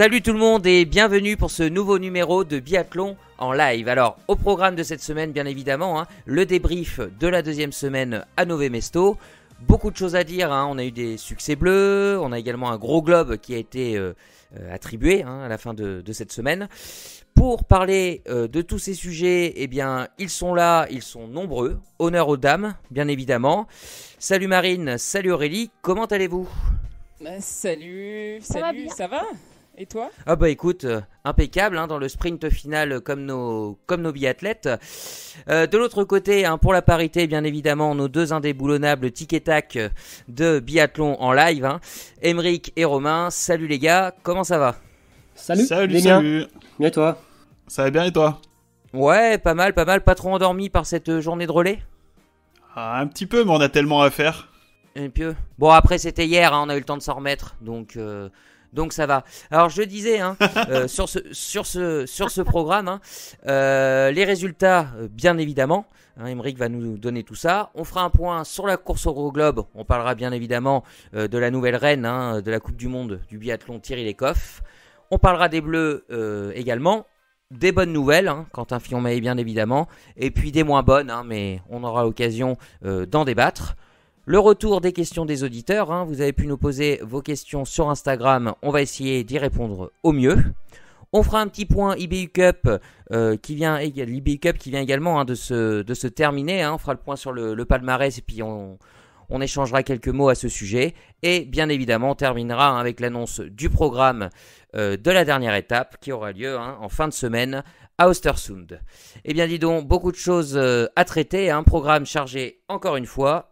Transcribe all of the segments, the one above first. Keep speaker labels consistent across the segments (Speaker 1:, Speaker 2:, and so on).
Speaker 1: Salut tout le monde et bienvenue pour ce nouveau numéro de Biathlon en live. Alors, au programme de cette semaine, bien évidemment, hein, le débrief de la deuxième semaine à Nové Mesto. Beaucoup de choses à dire, hein. on a eu des succès bleus, on a également un gros globe qui a été euh, euh, attribué hein, à la fin de, cette semaine. Pour parler euh, de tous ces sujets, eh bien, ils sont là, ils sont nombreux. Honneur aux dames, bien évidemment. Salut Marine, salut Aurélie, comment allez-vous
Speaker 2: Salut, ben, salut, ça va et toi
Speaker 1: Ah bah écoute, euh, impeccable hein, dans le sprint final comme nos, comme nos biathlètes. Euh, de l'autre côté, hein, pour la parité, bien évidemment, nos deux indéboulonnables tic et tac de biathlon en live, hein, et Romain. Salut les gars, comment ça va Salut. Salut, les salut. Bien et toi Ça va bien et toi Ouais, pas mal, pas mal. Pas trop endormi par cette journée de relais ah, Un petit peu, mais on a tellement à faire. Et puis, bon après c'était hier, hein, on a eu le temps de s'en remettre, donc euh, donc ça va. Alors je disais hein, euh, sur ce programme, hein, euh, les résultats euh, bien évidemment. Hein, va nous donner tout ça. On fera un point sur la course au globe. On parlera bien évidemment de la nouvelle reine hein, de la Coupe du Monde du biathlon Thierry Lecoff. On parlera des Bleus également. Des bonnes nouvelles, Quentin Fillon-Maillet bien évidemment, et puis des moins bonnes, mais on aura l'occasion d'en débattre. Le retour des questions des auditeurs, hein. vous avez pu nous poser vos questions sur Instagram, on va essayer d'y répondre au mieux. On fera un petit point IBU Cup euh, qui vient Cup qui vient également hein, de, se, de se terminer. Hein. on fera le point sur le, palmarès et puis on, échangera quelques mots à ce sujet. Et bien évidemment, on terminera avec l'annonce du programme euh, de la dernière étape qui aura lieu en fin de semaine à Ostersund. Eh bien dis donc, beaucoup de choses euh, à traiter, un programme chargé encore une fois.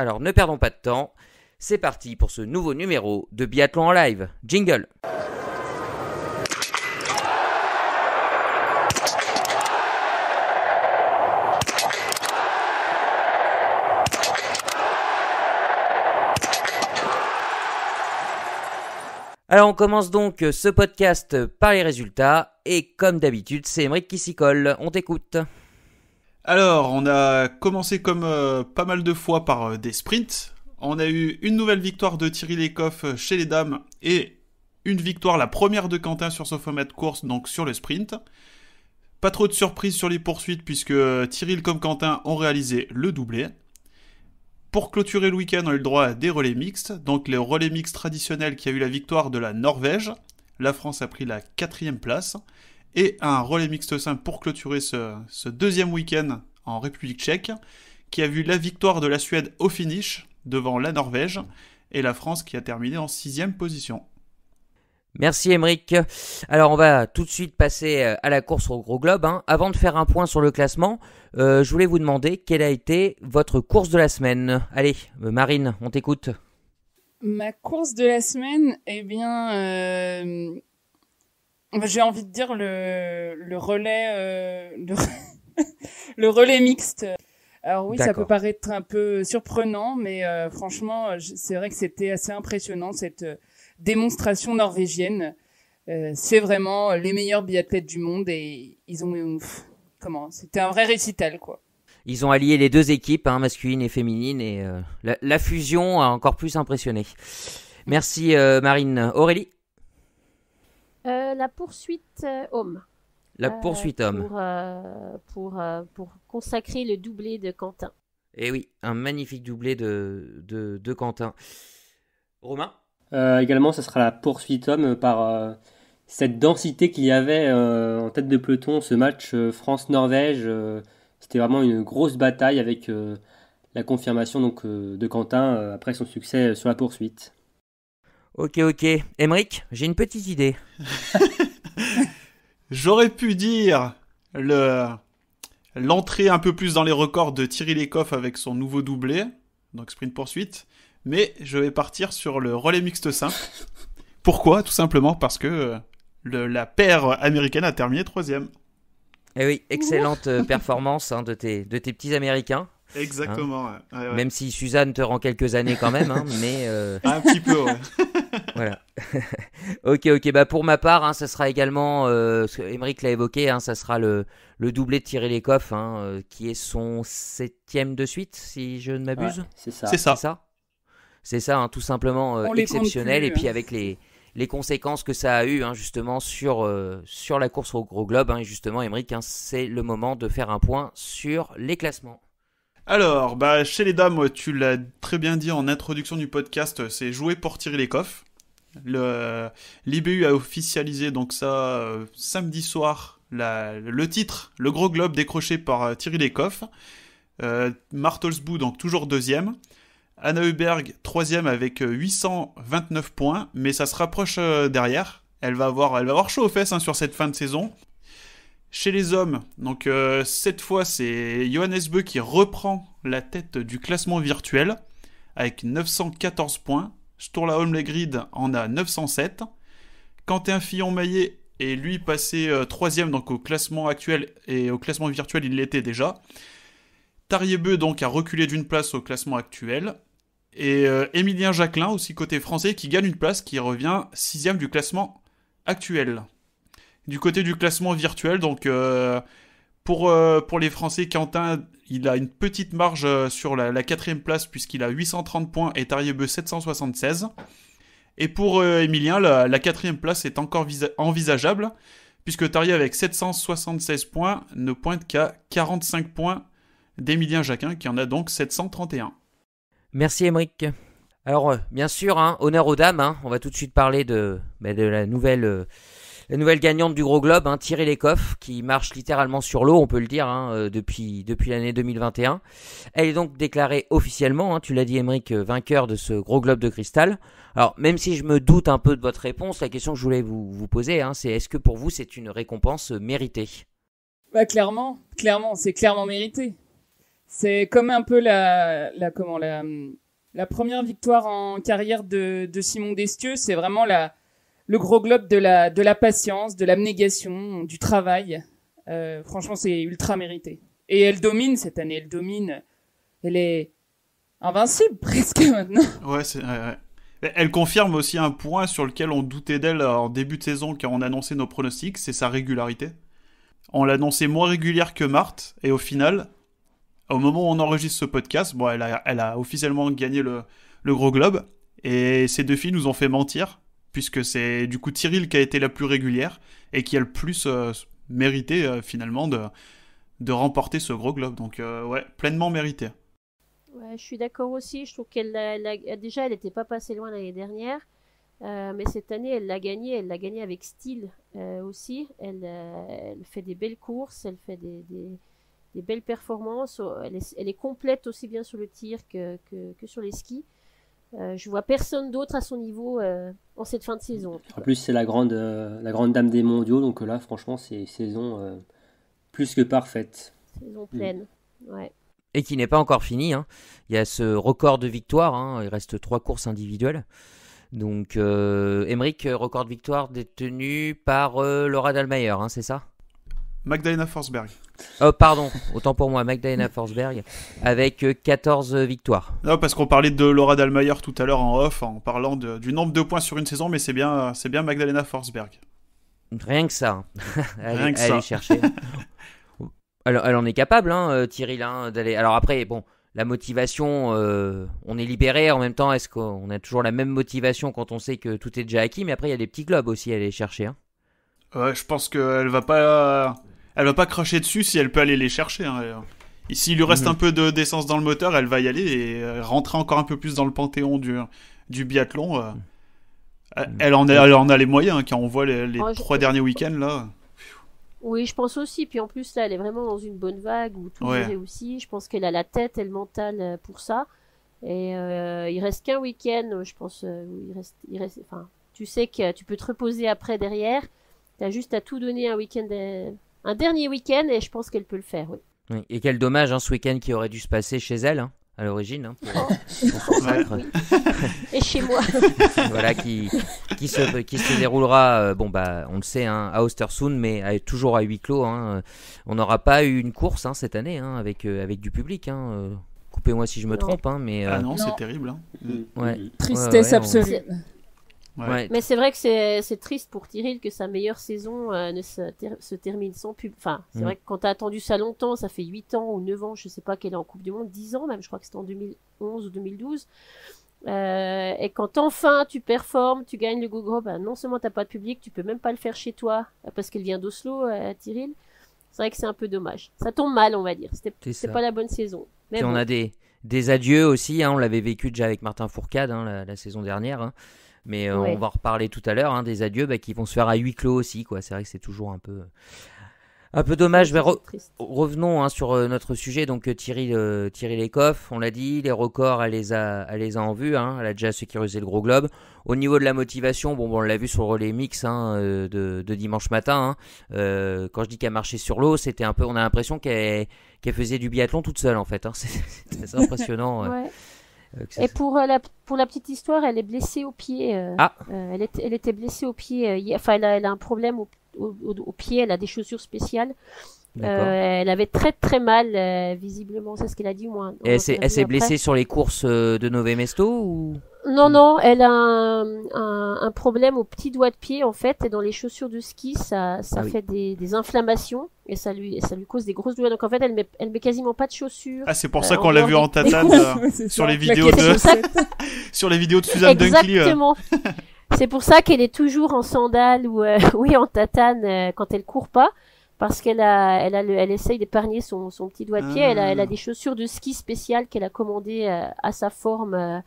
Speaker 1: Alors ne perdons pas de temps. C'est parti pour ce nouveau numéro de Biathlon en live. Jingle. Alors on commence donc ce podcast par les résultats et comme d'habitude c'est Emeric qui
Speaker 3: s'y colle, on t'écoute. Alors, on a commencé comme euh, pas mal de fois par euh, des sprints. On a eu une nouvelle victoire de Thierry Lecoff euh, chez les dames et une victoire, la première de Quentin sur de course, donc sur le sprint. Pas trop de surprises sur les poursuites puisque Thierry comme Quentin ont réalisé le doublé. Pour clôturer le week-end, on a eu le droit à des relais mixtes, donc les relais mixtes traditionnels qui a eu la victoire de la Norvège. La France a pris la quatrième place et un relais mixte simple pour clôturer ce, deuxième week-end en République tchèque, qui a vu la victoire de la Suède au finish devant la Norvège et la France qui a terminé en sixième position. Merci Émeric. Alors on va tout de suite passer euh, à la course au gros globe.
Speaker 1: Hein. Avant de faire un point sur le classement, euh, je voulais vous demander quelle a été votre course de la semaine. Allez, euh, Marine, on t'écoute.
Speaker 2: Ma course de la semaine, eh bien, bah, j'ai envie de dire le, le relais, euh, le, le relais mixte. Alors oui, ça peut paraître un peu surprenant, mais euh, franchement, euh, c'est vrai que c'était assez impressionnant cette démonstration norvégienne. Euh, c'est vraiment les meilleurs biathlètes du monde et ils ont comment C'était un vrai récital quoi.
Speaker 1: Ils ont allié les deux équipes, hein, masculine et féminine, et la, fusion a encore plus impressionné. Merci Marine, Aurélie.
Speaker 4: Euh, la poursuite euh, homme. La poursuite euh, homme. Pour, pour, consacrer le doublé de Quentin.
Speaker 1: Eh oui, un magnifique doublé de, Quentin. Romain
Speaker 5: Également, ce sera la poursuite homme par cette densité qu'il y avait en tête de peloton, ce match France-Norvège, c'était vraiment une grosse bataille avec la confirmation donc, de Quentin après son succès sur la poursuite.
Speaker 1: Ok, ok.
Speaker 3: Emeric, j'ai une petite idée. J'aurais pu dire le l'entrée un peu plus dans les records de Thierry Lecoff avec son nouveau doublé, donc sprint poursuite, mais je vais partir sur le relais mixte simple. Pourquoi Tout simplement parce que la paire américaine a terminé troisième.
Speaker 1: Eh oui, excellente euh, performance hein, de, tes, de tes petits américains. Exactement. Même si Suzanne te rend quelques années quand même, hein, mais. Euh, un petit peu, voilà. ok, ok. Bah pour ma part, hein, ça sera également, euh, l'a évoqué, hein, ça sera le, le doublé de Thierry Lecoff, euh, qui est son septième de suite, si je ne m'abuse. c'est ça. C'est ça. C'est ça, tout simplement euh, exceptionnel. et puis avec les, les conséquences que ça a eu justement sur, sur la course au gros globe. justement, Émeric,
Speaker 3: c'est le moment de faire un point sur
Speaker 1: les classements.
Speaker 3: Alors, bah, chez les dames, tu l'as très bien dit en introduction du podcast, c'est jouer pour Thierry les L'IBU a officialisé donc ça euh, samedi soir, le titre, le gros globe décroché par Thierry Lecoff. Euh, euh Martelsbou, donc toujours deuxième. Anna Huberg, troisième avec 829 euh, points, mais ça se rapproche derrière. Elle va avoir, elle va avoir chaud aux fesses hein, sur cette fin de saison. Chez les hommes, donc euh, cette fois c'est Johannes Beu qui reprend la tête du classement virtuel avec 914 points. Sturla Legrid en a 907. Quentin Fillon-Maillet est lui passé 3 euh, troisième donc au classement actuel et au classement virtuel il l'était déjà. Tariebeu donc a reculé d'une place au classement actuel. Et Emilien euh, Émilien Jacquelin aussi côté français qui gagne une place qui revient sixième du classement actuel du côté du classement virtuel. Donc euh, pour, euh, pour les Français, Quentin, il a une petite marge euh, sur la quatrième place puisqu'il a 830 points et Tariebe 776. Et pour Emilien, la quatrième place est encore envisageable puisque Tarier avec 776 points ne pointe qu'à 45 points d'Emilien Jacquin qui en a donc 731.
Speaker 1: Merci Émeric.
Speaker 3: Alors, bien sûr, hein, honneur aux dames, hein. on va tout de suite parler
Speaker 1: de, bah, de la nouvelle la nouvelle gagnante du Gros Globe, hein, Thierry Lecoff, qui marche littéralement sur l'eau, on peut le dire, hein, euh, depuis, depuis l'année 2021. Elle est donc déclarée officiellement, hein, tu l'as dit Émeric, euh, vainqueur de ce Gros Globe de cristal. Alors, même si je me doute un peu de votre réponse, la question que je voulais vous, poser, hein, c'est est-ce que pour vous c'est une récompense euh, méritée
Speaker 2: bah, clairement, clairement, c'est clairement mérité. C'est comme un peu la, comment la, première victoire en carrière de, de Simon Destieux, c'est vraiment la, le gros globe de la, patience, de l'abnégation, du travail. Euh, franchement, c'est ultra mérité. Et elle domine cette année, elle domine. Elle est invincible presque maintenant.
Speaker 3: Ouais, Elle confirme aussi un point sur lequel on doutait d'elle en début de saison quand on annonçait nos pronostics, c'est sa régularité. On l'annonçait moins régulière que Marthe, et au final, au moment où on enregistre ce podcast, bon, elle, a, officiellement gagné le Gros Globe, et ces deux filles nous ont fait mentir puisque c'est du coup Cyril qui a été la plus régulière et qui a le plus euh, mérité euh, finalement de, remporter ce gros globe. Donc euh, ouais, pleinement mérité.
Speaker 4: je suis d'accord aussi. Je trouve qu'elle déjà elle n'était pas passée loin l'année dernière, mais cette année elle l'a gagné. Elle l'a gagné avec style aussi. Elle, fait des belles courses, elle fait des, belles performances. Elle est, complète aussi bien sur le tir que sur les skis. Euh, je vois personne d'autre à son niveau euh, en cette fin de saison.
Speaker 5: En plus, c'est la grande, euh, la grande dame des mondiaux, donc là, franchement, c'est saison plus que parfaite.
Speaker 4: Saison pleine, ouais.
Speaker 1: Et qui n'est pas encore finie. Hein. Il y a ce record de victoire. Hein. Il reste trois courses individuelles. Donc, Emmerich, record de victoire détenu par Laura Dalmayer, hein, c'est ça
Speaker 3: Magdalena Forsberg.
Speaker 1: Oh, pardon, autant pour moi, Magdalena Forsberg, avec 14 euh, euh, victoires.
Speaker 3: Non, parce qu'on parlait de Laura Dalmayer tout à l'heure en off, en parlant du nombre de points sur une saison, mais c'est bien, c'est bien Magdalena Forsberg.
Speaker 1: Rien que ça. Rien que chercher. Alors, elle en est capable, hein, Thierry d'aller. Alors après, bon, la motivation, on est libéré. En même temps, est-ce qu'on a toujours la même motivation quand on sait que tout est déjà acquis Mais après, il y a des petits globes aussi à aller chercher. Hein.
Speaker 3: je pense qu'elle va pas elle va pas cracher dessus si elle peut aller les chercher. Hein. S'il lui reste mhm. un peu d'essence dans le moteur, elle va y aller et euh, rentrer encore un peu plus dans le panthéon du, biathlon. Euh. Mhm. Elle, en a, elle en a les moyens, hein, quand on voit les, oh, trois derniers week-ends là.
Speaker 4: Oui, je pense aussi. Puis en plus, là, elle est vraiment dans une bonne vague où tout est Je pense qu'elle a la tête et le mental euh, pour ça. Et il reste qu'un week-end, je pense. il reste, tu sais que tu peux te reposer après derrière. Tu as juste à tout donner un week-end un dernier week-end et je pense qu'elle peut le faire, oui.
Speaker 1: Et quel dommage, hein, ce week-end qui aurait dû se passer chez elle, hein, à l'origine, hein,
Speaker 4: oh. Et chez moi. voilà, qui,
Speaker 1: qui, se, qui se déroulera, euh, bon, bah, on le sait, hein, à Ostersund, mais toujours à huis clos. Euh, on n'aura pas eu une course cette année avec, euh, avec du public. coupez-moi si je me trompe, hein, mais ah non, c'est terrible. Tristesse absolue.
Speaker 4: Mais c'est vrai que c'est triste pour Tyrille que sa meilleure saison euh, ne se, termine sans pub. Enfin, c'est mm. vrai que quand t'as attendu ça longtemps, ça fait 8 ans ou 9 ans, je sais pas qu'elle est en Coupe du Monde, 10 ans même, je crois que c'était en 2011 ou 2012. Euh, et quand enfin tu performes, tu gagnes le go bah, non seulement t'as pas de public, tu peux même pas le faire chez toi euh, parce qu'elle vient d'Oslo, à Tyrell. C'est vrai que c'est un peu dommage. Ça tombe mal, on va dire. c'est pas la bonne saison. Mais on a
Speaker 1: des, adieux aussi. Hein. on l'avait vécu déjà avec Martin Fourcade hein, la, saison dernière. Hein. Mais euh, on va en reparler tout à l'heure hein, des adieux bah, qui vont se faire à huis clos aussi. Quoi. C'est vrai que c'est toujours un peu. Un peu dommage, mais revenons hein, sur euh, notre sujet. Donc euh, Thierry, euh, Thierry on l'a dit, les records, elle les a, les a en vue. Hein. elle a déjà sécurisé le gros globe. Au niveau de la motivation, bon, on l'a vu sur le relais mix de, dimanche matin. quand je dis qu'elle marchait sur l'eau, c'était un peu, on a l'impression qu'elle faisait du biathlon toute seule en fait. C'est impressionnant. Euh, et
Speaker 4: pour euh, la, pour la petite histoire, elle est blessée au pied. Euh, ah. elle, elle était blessée au pied. Enfin, elle a, elle a un problème au, au, pied. Elle a des chaussures spéciales. elle avait très très mal, visiblement, c'est ce qu'elle a dit. Moi, elle s'est blessée sur les
Speaker 1: courses de Novemesto ou
Speaker 4: non, non, elle a un, problème au petit doigt de pied en fait, et dans les chaussures de ski, ça, ça ah fait des, inflammations et ça lui, ça lui cause des grosses douleurs. Donc en fait, elle met, elle met quasiment pas de chaussures. Ah, c'est pour
Speaker 3: ça euh, qu'on l'a vu en tatane euh, sur les vidéos de sur les vidéos de Suzanne Dunkley. Euh. Exactement.
Speaker 4: c'est pour ça qu'elle est toujours en sandales ou oui en tatane quand elle court pas parce qu'elle a, elle essaye d'épargner son, petit doigt de pied. Elle, a, elle a ah. des chaussures de ski spéciales qu'elle a commandées à sa forme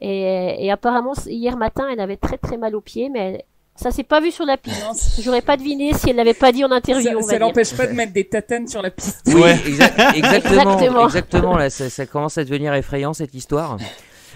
Speaker 4: et, apparemment, hier matin, elle avait très très mal aux pieds, mais ça s'est pas vu sur la piste. J'aurais pas deviné si elle l'avait pas dit en interview. Ça, ça l'empêche pas de mettre des
Speaker 2: tatanes sur la piste. Oui, exactement, exactement. exactement.
Speaker 1: Là, ça, commence à devenir effrayant cette histoire.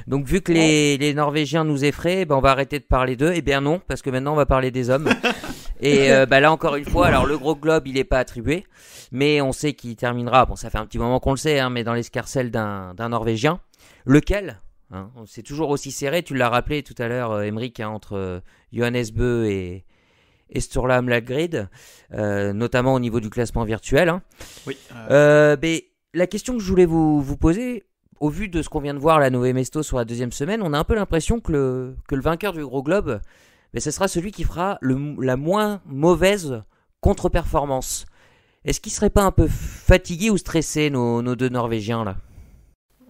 Speaker 1: Donc vu que les, Norvégiens nous effraient, ben, on va arrêter de parler d'eux. Eh bien non, parce que maintenant on va parler des hommes. Et euh, ben, là encore une fois, alors le gros globe il n'est pas attribué, mais on sait qu'il terminera, bon ça fait un petit moment qu'on le sait, hein, mais dans l'escarcelle d'un Norvégien, lequel Hein. c'est toujours aussi serré, tu l'as rappelé tout à l'heure, Emeric, euh, hein, entre euh, Johannes Beu et, et Sturlam Lagrid, euh, notamment au niveau du classement virtuel. Hein. Oui. mais la question que je voulais vous, poser, au vu de ce qu'on vient de voir, la nouvelle Mesto sur la deuxième semaine, on a un peu l'impression que le, que le vainqueur du Gros Globe, mais ce sera celui qui fera la moins mauvaise contre-performance. Est-ce qu'il ne pas un peu fatigué ou stressé, nos, nos deux Norvégiens, là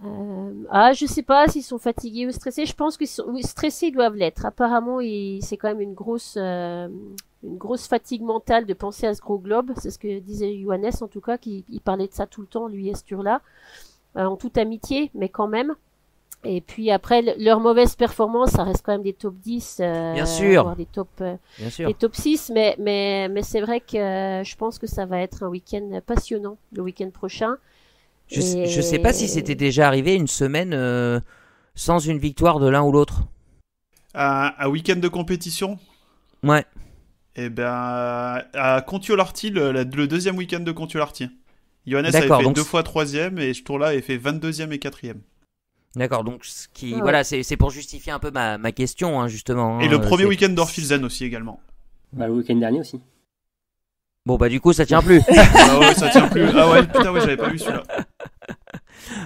Speaker 4: euh, ah, je sais pas s'ils sont fatigués ou stressés. Je pense qu'ils sont... stressés ils doivent l'être. Apparemment, c'est quand même une grosse, euh, une grosse fatigue mentale de penser à ce gros globe. C'est ce que disait Johannes en tout cas, qui parlait de ça tout le temps, lui et Sturla, euh, en toute amitié, mais quand même. Et puis après, leur mauvaise performance, ça reste quand même des top 10, Bien sûr. des top, top 6, mais, c'est vrai que je pense que ça va être un week-end passionnant le week-end prochain. Je, sais pas si c'était
Speaker 1: déjà arrivé une semaine
Speaker 3: euh, sans une victoire de l'un ou l'autre. Un, week-end de compétition Ouais. Et eh ben, à Contiolarti, le, deuxième week-end de Contiolarti. Johannes avait fait deux fois troisième et ce tour-là avait fait 22e et quatrième. D'accord, donc ce qui, voilà, c'est pour justifier un peu ma,
Speaker 1: question, hein, justement. Hein, et le premier week-end
Speaker 3: d'Orphilzen aussi, également.
Speaker 1: Bah, le week-end dernier aussi. Bon, bah, du coup, ça tient plus. ah ouais, ça tient plus. Ah ouais, putain, ouais, j'avais pas vu celui-là.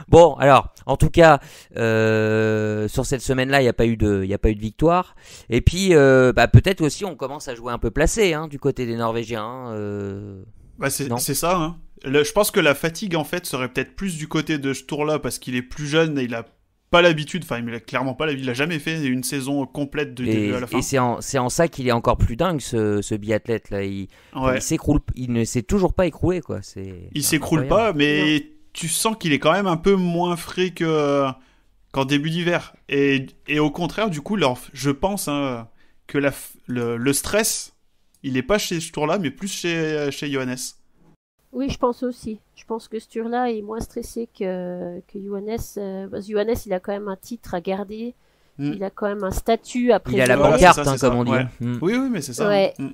Speaker 1: Bon, alors, en tout cas, euh, sur cette semaine-là, il n'y a, pas eu de, a pas eu de victoire. Et puis, euh, bah,
Speaker 3: peut-être aussi, on commence à jouer un peu placé hein, du côté des Norvégiens. Hein, euh, bah, c'est ça. Hein. je pense que la fatigue, en fait, serait peut-être plus du côté de ce tour-là, parce qu'il est plus jeune et il a pas l'habitude, enfin il n'a clairement pas l'habitude, il a jamais fait une saison complète de début à la fin. Et c'est
Speaker 1: en, ça qu'il est encore plus dingue ce, biathlète là, il, s'écroule, il ne s'est toujours pas écroulé quoi. Il s'écroule pas, mais
Speaker 3: tu sens qu'il est quand même un peu moins frais que qu'en début d'hiver. Et, au contraire, du coup, je pense hein, que la, le, stress, il n'est pas chez ce tour-là, mais plus chez, chez Johannes.
Speaker 4: Oui, je pense aussi. Je pense que ce tour-là est moins stressé que, que Johannes. Euh, parce que Johannes, il a quand même un titre à garder. Hmm. Il a quand même un statut à préserver. Il a la pancarte, hein, comme on
Speaker 3: dit. Hmm. Oui, oui, mais c'est ça. Hmm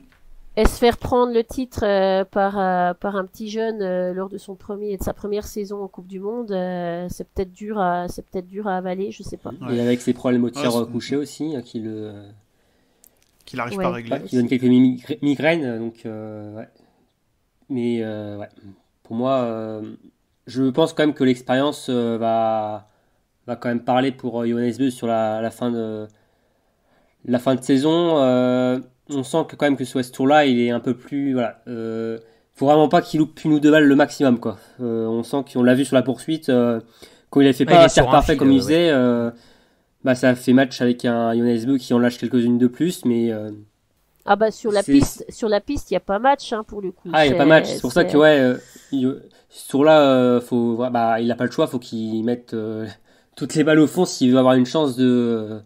Speaker 4: et se faire prendre le titre euh, par euh, par un petit jeune euh, lors de son premier de sa première saison en Coupe du Monde, c'est peut-être dur à c'est peut-être dur à avaler, je sais pas. Et avec ses
Speaker 5: problèmes au tir couché aussi, qui hein, le qu'il n'arrive pas à régler, qui donne quelques migraines, donc Mais pour moi, je pense quand même que l'expérience va quand même parler pour Johannes Beu sur la fin de la fin de saison on sent que quand même que sur ce tour-là, il est un peu plus. Voilà. Euh, faut vraiment pas qu'il loupe une ou deux balles le maximum, quoi. Euh, on sent qu'on l'a vu sur la poursuite, euh, quand il a fait pas un parfait comme il faisait, euh, bah ça fait match avec un Jonas qui en lâche quelques-unes de plus, mais.
Speaker 4: ah bah sur la piste, sur la piste, il y a pas match hein, pour le coup. Ah il y a pas match, c'est pour ça que ouais,
Speaker 5: ce tour-là, faut, bah, il a pas le choix, faut qu'il mette toutes les balles au fond s'il veut avoir une chance de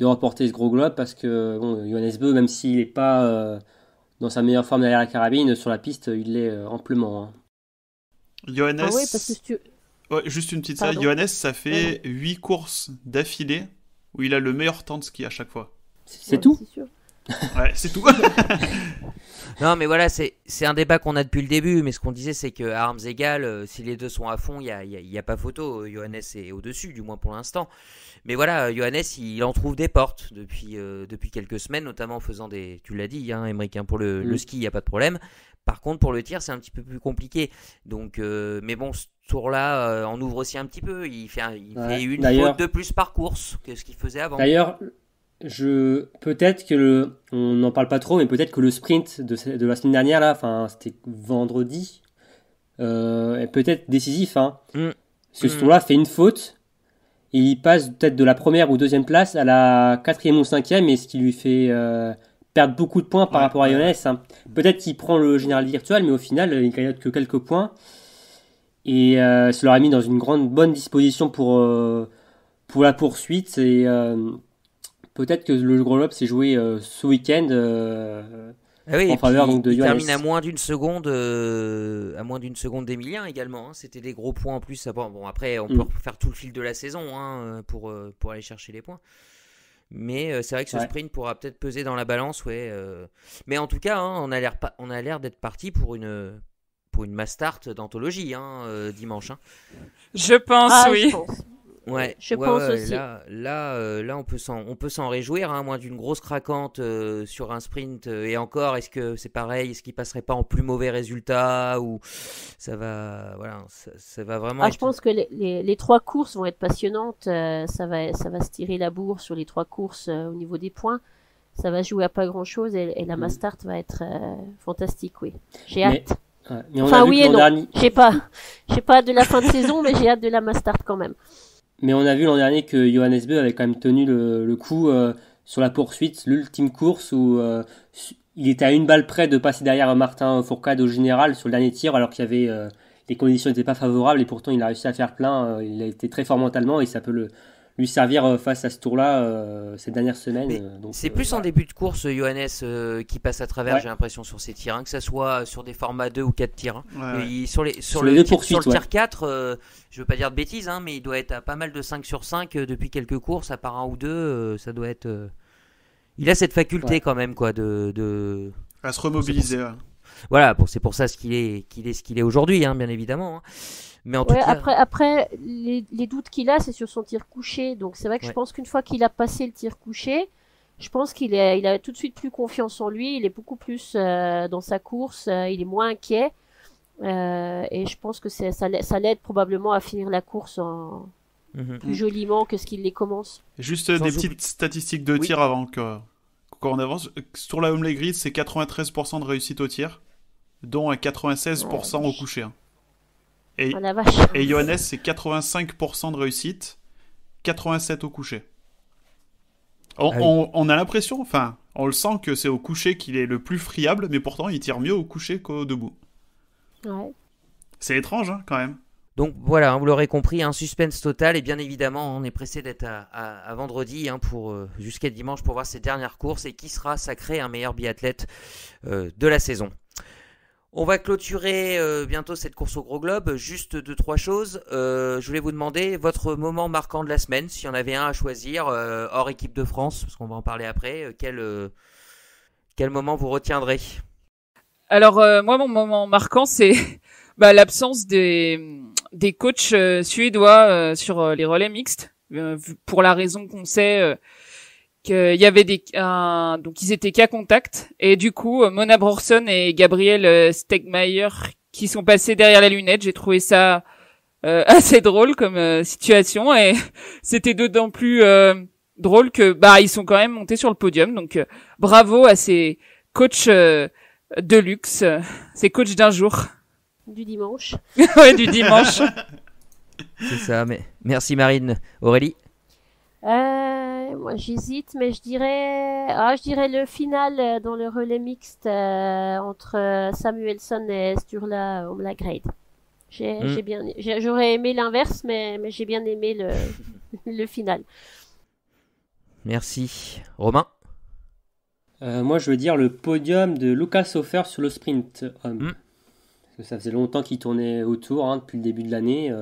Speaker 5: de remporter ce gros globe parce que bon, Johannes même s'il n'est pas euh, dans sa meilleure forme derrière la carabine, sur la piste, il l'est euh, amplement.
Speaker 3: Hein. Johannes. Ah juste une petite ça. Johannes, ça fait 8 courses d'affilée où il a le meilleur temps de ski à chaque fois. C'est tout Ouais, c'est tout.
Speaker 1: non, mais voilà, c'est un débat qu'on a depuis le début. Mais ce qu'on disait, c'est que armes égales, euh, si les deux sont à fond, il n'y a, y a, pas photo. Johannes est au-dessus, du moins pour l'instant. Mais voilà, euh, Johannes, il en trouve des portes depuis, euh, depuis quelques semaines, notamment en faisant des. Tu l'as dit, hein, Américain, hein, pour le, ski, il n'y a pas de problème. Par contre, pour le tir, c'est un petit peu plus compliqué. Donc, euh, mais bon, ce tour-là on en ouvre aussi un petit peu. Il fait, une faute de plus par course que ce qu'il faisait avant. D'ailleurs,
Speaker 5: je peut-être que le, on n'en parle pas trop, mais peut-être que le sprint de, la semaine dernière là, c'était vendredi, est peut-être décisif. Hein. Mm. ce mm. tour-là fait une faute il passe peut-être de la première ou deuxième place à la quatrième ou cinquième, et ce qui lui fait euh, perdre beaucoup de points par rapport à Iones. Hein. Peut-être qu'il prend le général virtuel, mais au final, il ne gagne que quelques points. Et cela euh, a mis dans une grande bonne disposition pour, euh, pour la poursuite. Et peut-être que le Gros s'est joué ce week-end ah oui, donc, de il termine à
Speaker 1: moins d'une seconde, euh, à moins d'une seconde d'Emilien également. Hein. C'était des gros points en plus. bon après, on peut mm. faire tout le fil de la saison hein, euh, pour, euh, pour aller chercher les points. Mais c'est vrai que ce sprint pourra peut-être peser dans la balance, Mais en tout cas, hein, on a l'air d'être parti pour une pour une mass start d'anthologie dimanche.
Speaker 2: Je pense, ah, oui.
Speaker 1: Ouais, je pense aussi. Là, là, euh, là on peut s'en réjouir, hein, moins d'une grosse craquante euh, sur un sprint. Euh, et encore, est-ce que c'est pareil Est-ce qu'il passerait pas en plus mauvais résultat Ou ça va, voilà, ça, va vraiment. Ah, je
Speaker 4: pense que les, les, trois courses vont être passionnantes. ça va, ça va se tirer la bourre sur les trois courses au niveau des points. Ça va jouer à pas grand chose et, la mm. Mastart va être fantastique, oui. J'ai hâte. enfin, oui et non. J'ai pas, j'ai pas de la fin de saison, mais j'ai hâte de la Mastart quand même.
Speaker 2: Mais
Speaker 5: on a vu l'an dernier que Johannes Beu avait quand même tenu le, coup euh, sur la poursuite, l'ultime course où euh, il était à une balle près de passer derrière Martin Fourcade au général sur le dernier tir alors qu'il y avait euh, les conditions n'étaient pas favorables et pourtant il a réussi à faire plein. il a été très fort mentalement et ça peut le, lui servir euh, face à ce tour-là euh, ces dernières semaines. Euh, c'est plus
Speaker 1: en début de course, Johannes, qui passe à travers, j'ai l'impression, sur ses tirs, que ce soit sur des formats 2 ou 4 tirs. Hein. Sur, les, sur, le, sur le tir 4, je veux pas dire de bêtises, hein, mais il doit être à pas mal de 5 sur 5 depuis quelques courses, à part un ou deux, ça doit être. Il a cette faculté quand même, quoi, de. À se remobiliser. Voilà, bon, c'est pour ça ce qu'il est, qu'il est ce qu'il est aujourd'hui, hein, bien évidemment après,
Speaker 4: après les, doutes qu'il a, c'est sur son tir couché. Donc c'est vrai que je pense qu'une fois qu'il a passé le tir couché, je pense qu'il il a tout de suite plus confiance en lui. Il est beaucoup plus euh, dans sa course. Euh, il est moins inquiet. Euh, et je pense que ça, ça l'aide probablement à finir la course en, mhm. plus joliment que ce qu'il les commence.
Speaker 3: Juste des petites statistiques de tir avant que avance. Sur la home grid, c'est 93% de réussite au tir, dont 96% au coucher. Hein. Ah et, Johannes, c'est 85% de réussite, 87 au coucher. Ah on, a l'impression, enfin, on le sent que c'est au coucher qu'il est le plus friable, mais pourtant il tire mieux au coucher qu'au debout. C'est étrange hein, quand même. Donc voilà, hein, vous l'aurez compris, un suspense total et bien évidemment
Speaker 1: on est pressé d'être à, vendredi hein, pour euh, jusqu'à dimanche pour voir ces dernières courses et qui sera sacré un meilleur biathlète euh, de la saison. On va clôturer euh, bientôt cette course au gros globe. Juste deux, trois choses. Euh, je voulais vous demander votre moment marquant de la semaine, s'il y en avait un à choisir, euh, hors équipe de France, parce qu'on va en parler après. quel,
Speaker 2: quel moment vous retiendrez Alors, moi, mon moment marquant, c'est bah, l'absence des, des coachs suédois sur les relais mixtes. pour la raison qu'on sait, qu'il y avait des donc ils étaient qu'à contact et du coup euh, Mona Bronson et Gabriel euh, Stegmeier qui sont passés derrière la lunette j'ai trouvé ça euh, assez drôle comme situation et c'était d'autant plus drôle que bah ils sont quand même montés sur le podium donc bravo à ces coachs de luxe ces coachs d'un jour du dimanche ouais du dimanche
Speaker 1: c'est ça mais merci Marine Aurélie
Speaker 4: euh moi j'hésite, mais je dirais, ah, je dirais le final euh, dans le relais mixte euh, entre euh, Samuelson et Sturla au la grade. Hmm. J'ai, bien, j'aurais aimé l'inverse, mais, j'ai bien aimé le, final.
Speaker 1: Merci, Romain.
Speaker 5: moi, je veux dire le podium de Lucas Hofer sur le sprint hmm. Parce que ça faisait longtemps qu'il tournait autour hein, depuis le début de l'année.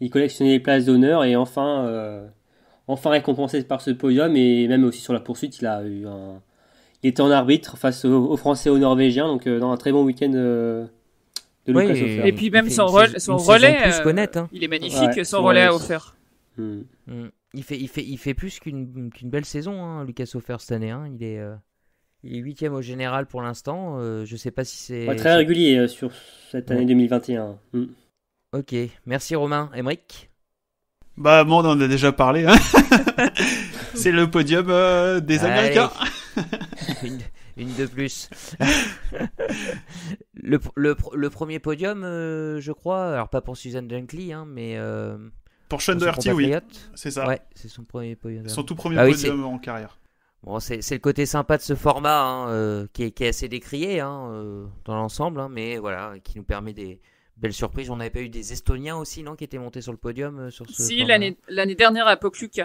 Speaker 5: il collectionnait les places d'honneur et enfin enfin récompensé par ce podium et même aussi sur la poursuite, il a eu un... Il était en arbitre face aux, Français et aux Norvégiens, donc euh, dans un très bon week-end euh, de Lucas Et puis
Speaker 2: même son, relais, hein. euh, il est magnifique, son relais à offert.
Speaker 1: Hmm. Hmm. Il, fait, plus qu'une belle saison, hein, Lucas Offert cette année. Hein. Il est... huitième au général pour l'instant. Je ne sais pas si c'est. très régulier sur cette année
Speaker 3: 2021. Hmm. Ok,
Speaker 1: merci Romain. Emmerich
Speaker 3: bah, bon, on en a déjà parlé. Hein.
Speaker 1: c'est le podium euh,
Speaker 3: des Américains.
Speaker 1: une, de plus. le, le, premier podium, euh, je crois, alors pas pour Susan Dunkley, hein, mais. Euh, pour Sean Doherty, oui. C'est ça. Ouais, c'est son premier podium. Son tout premier ah podium en carrière. Bon, c'est le côté sympa de ce format hein, qui, est, qui, est, assez décrié hein, dans l'ensemble, hein, mais voilà, qui nous permet des Belle surprise, on n'avait pas eu des Estoniens aussi, non, qui étaient montés sur le podium euh, sur ce Si,
Speaker 2: l'année dernière à Pokluk.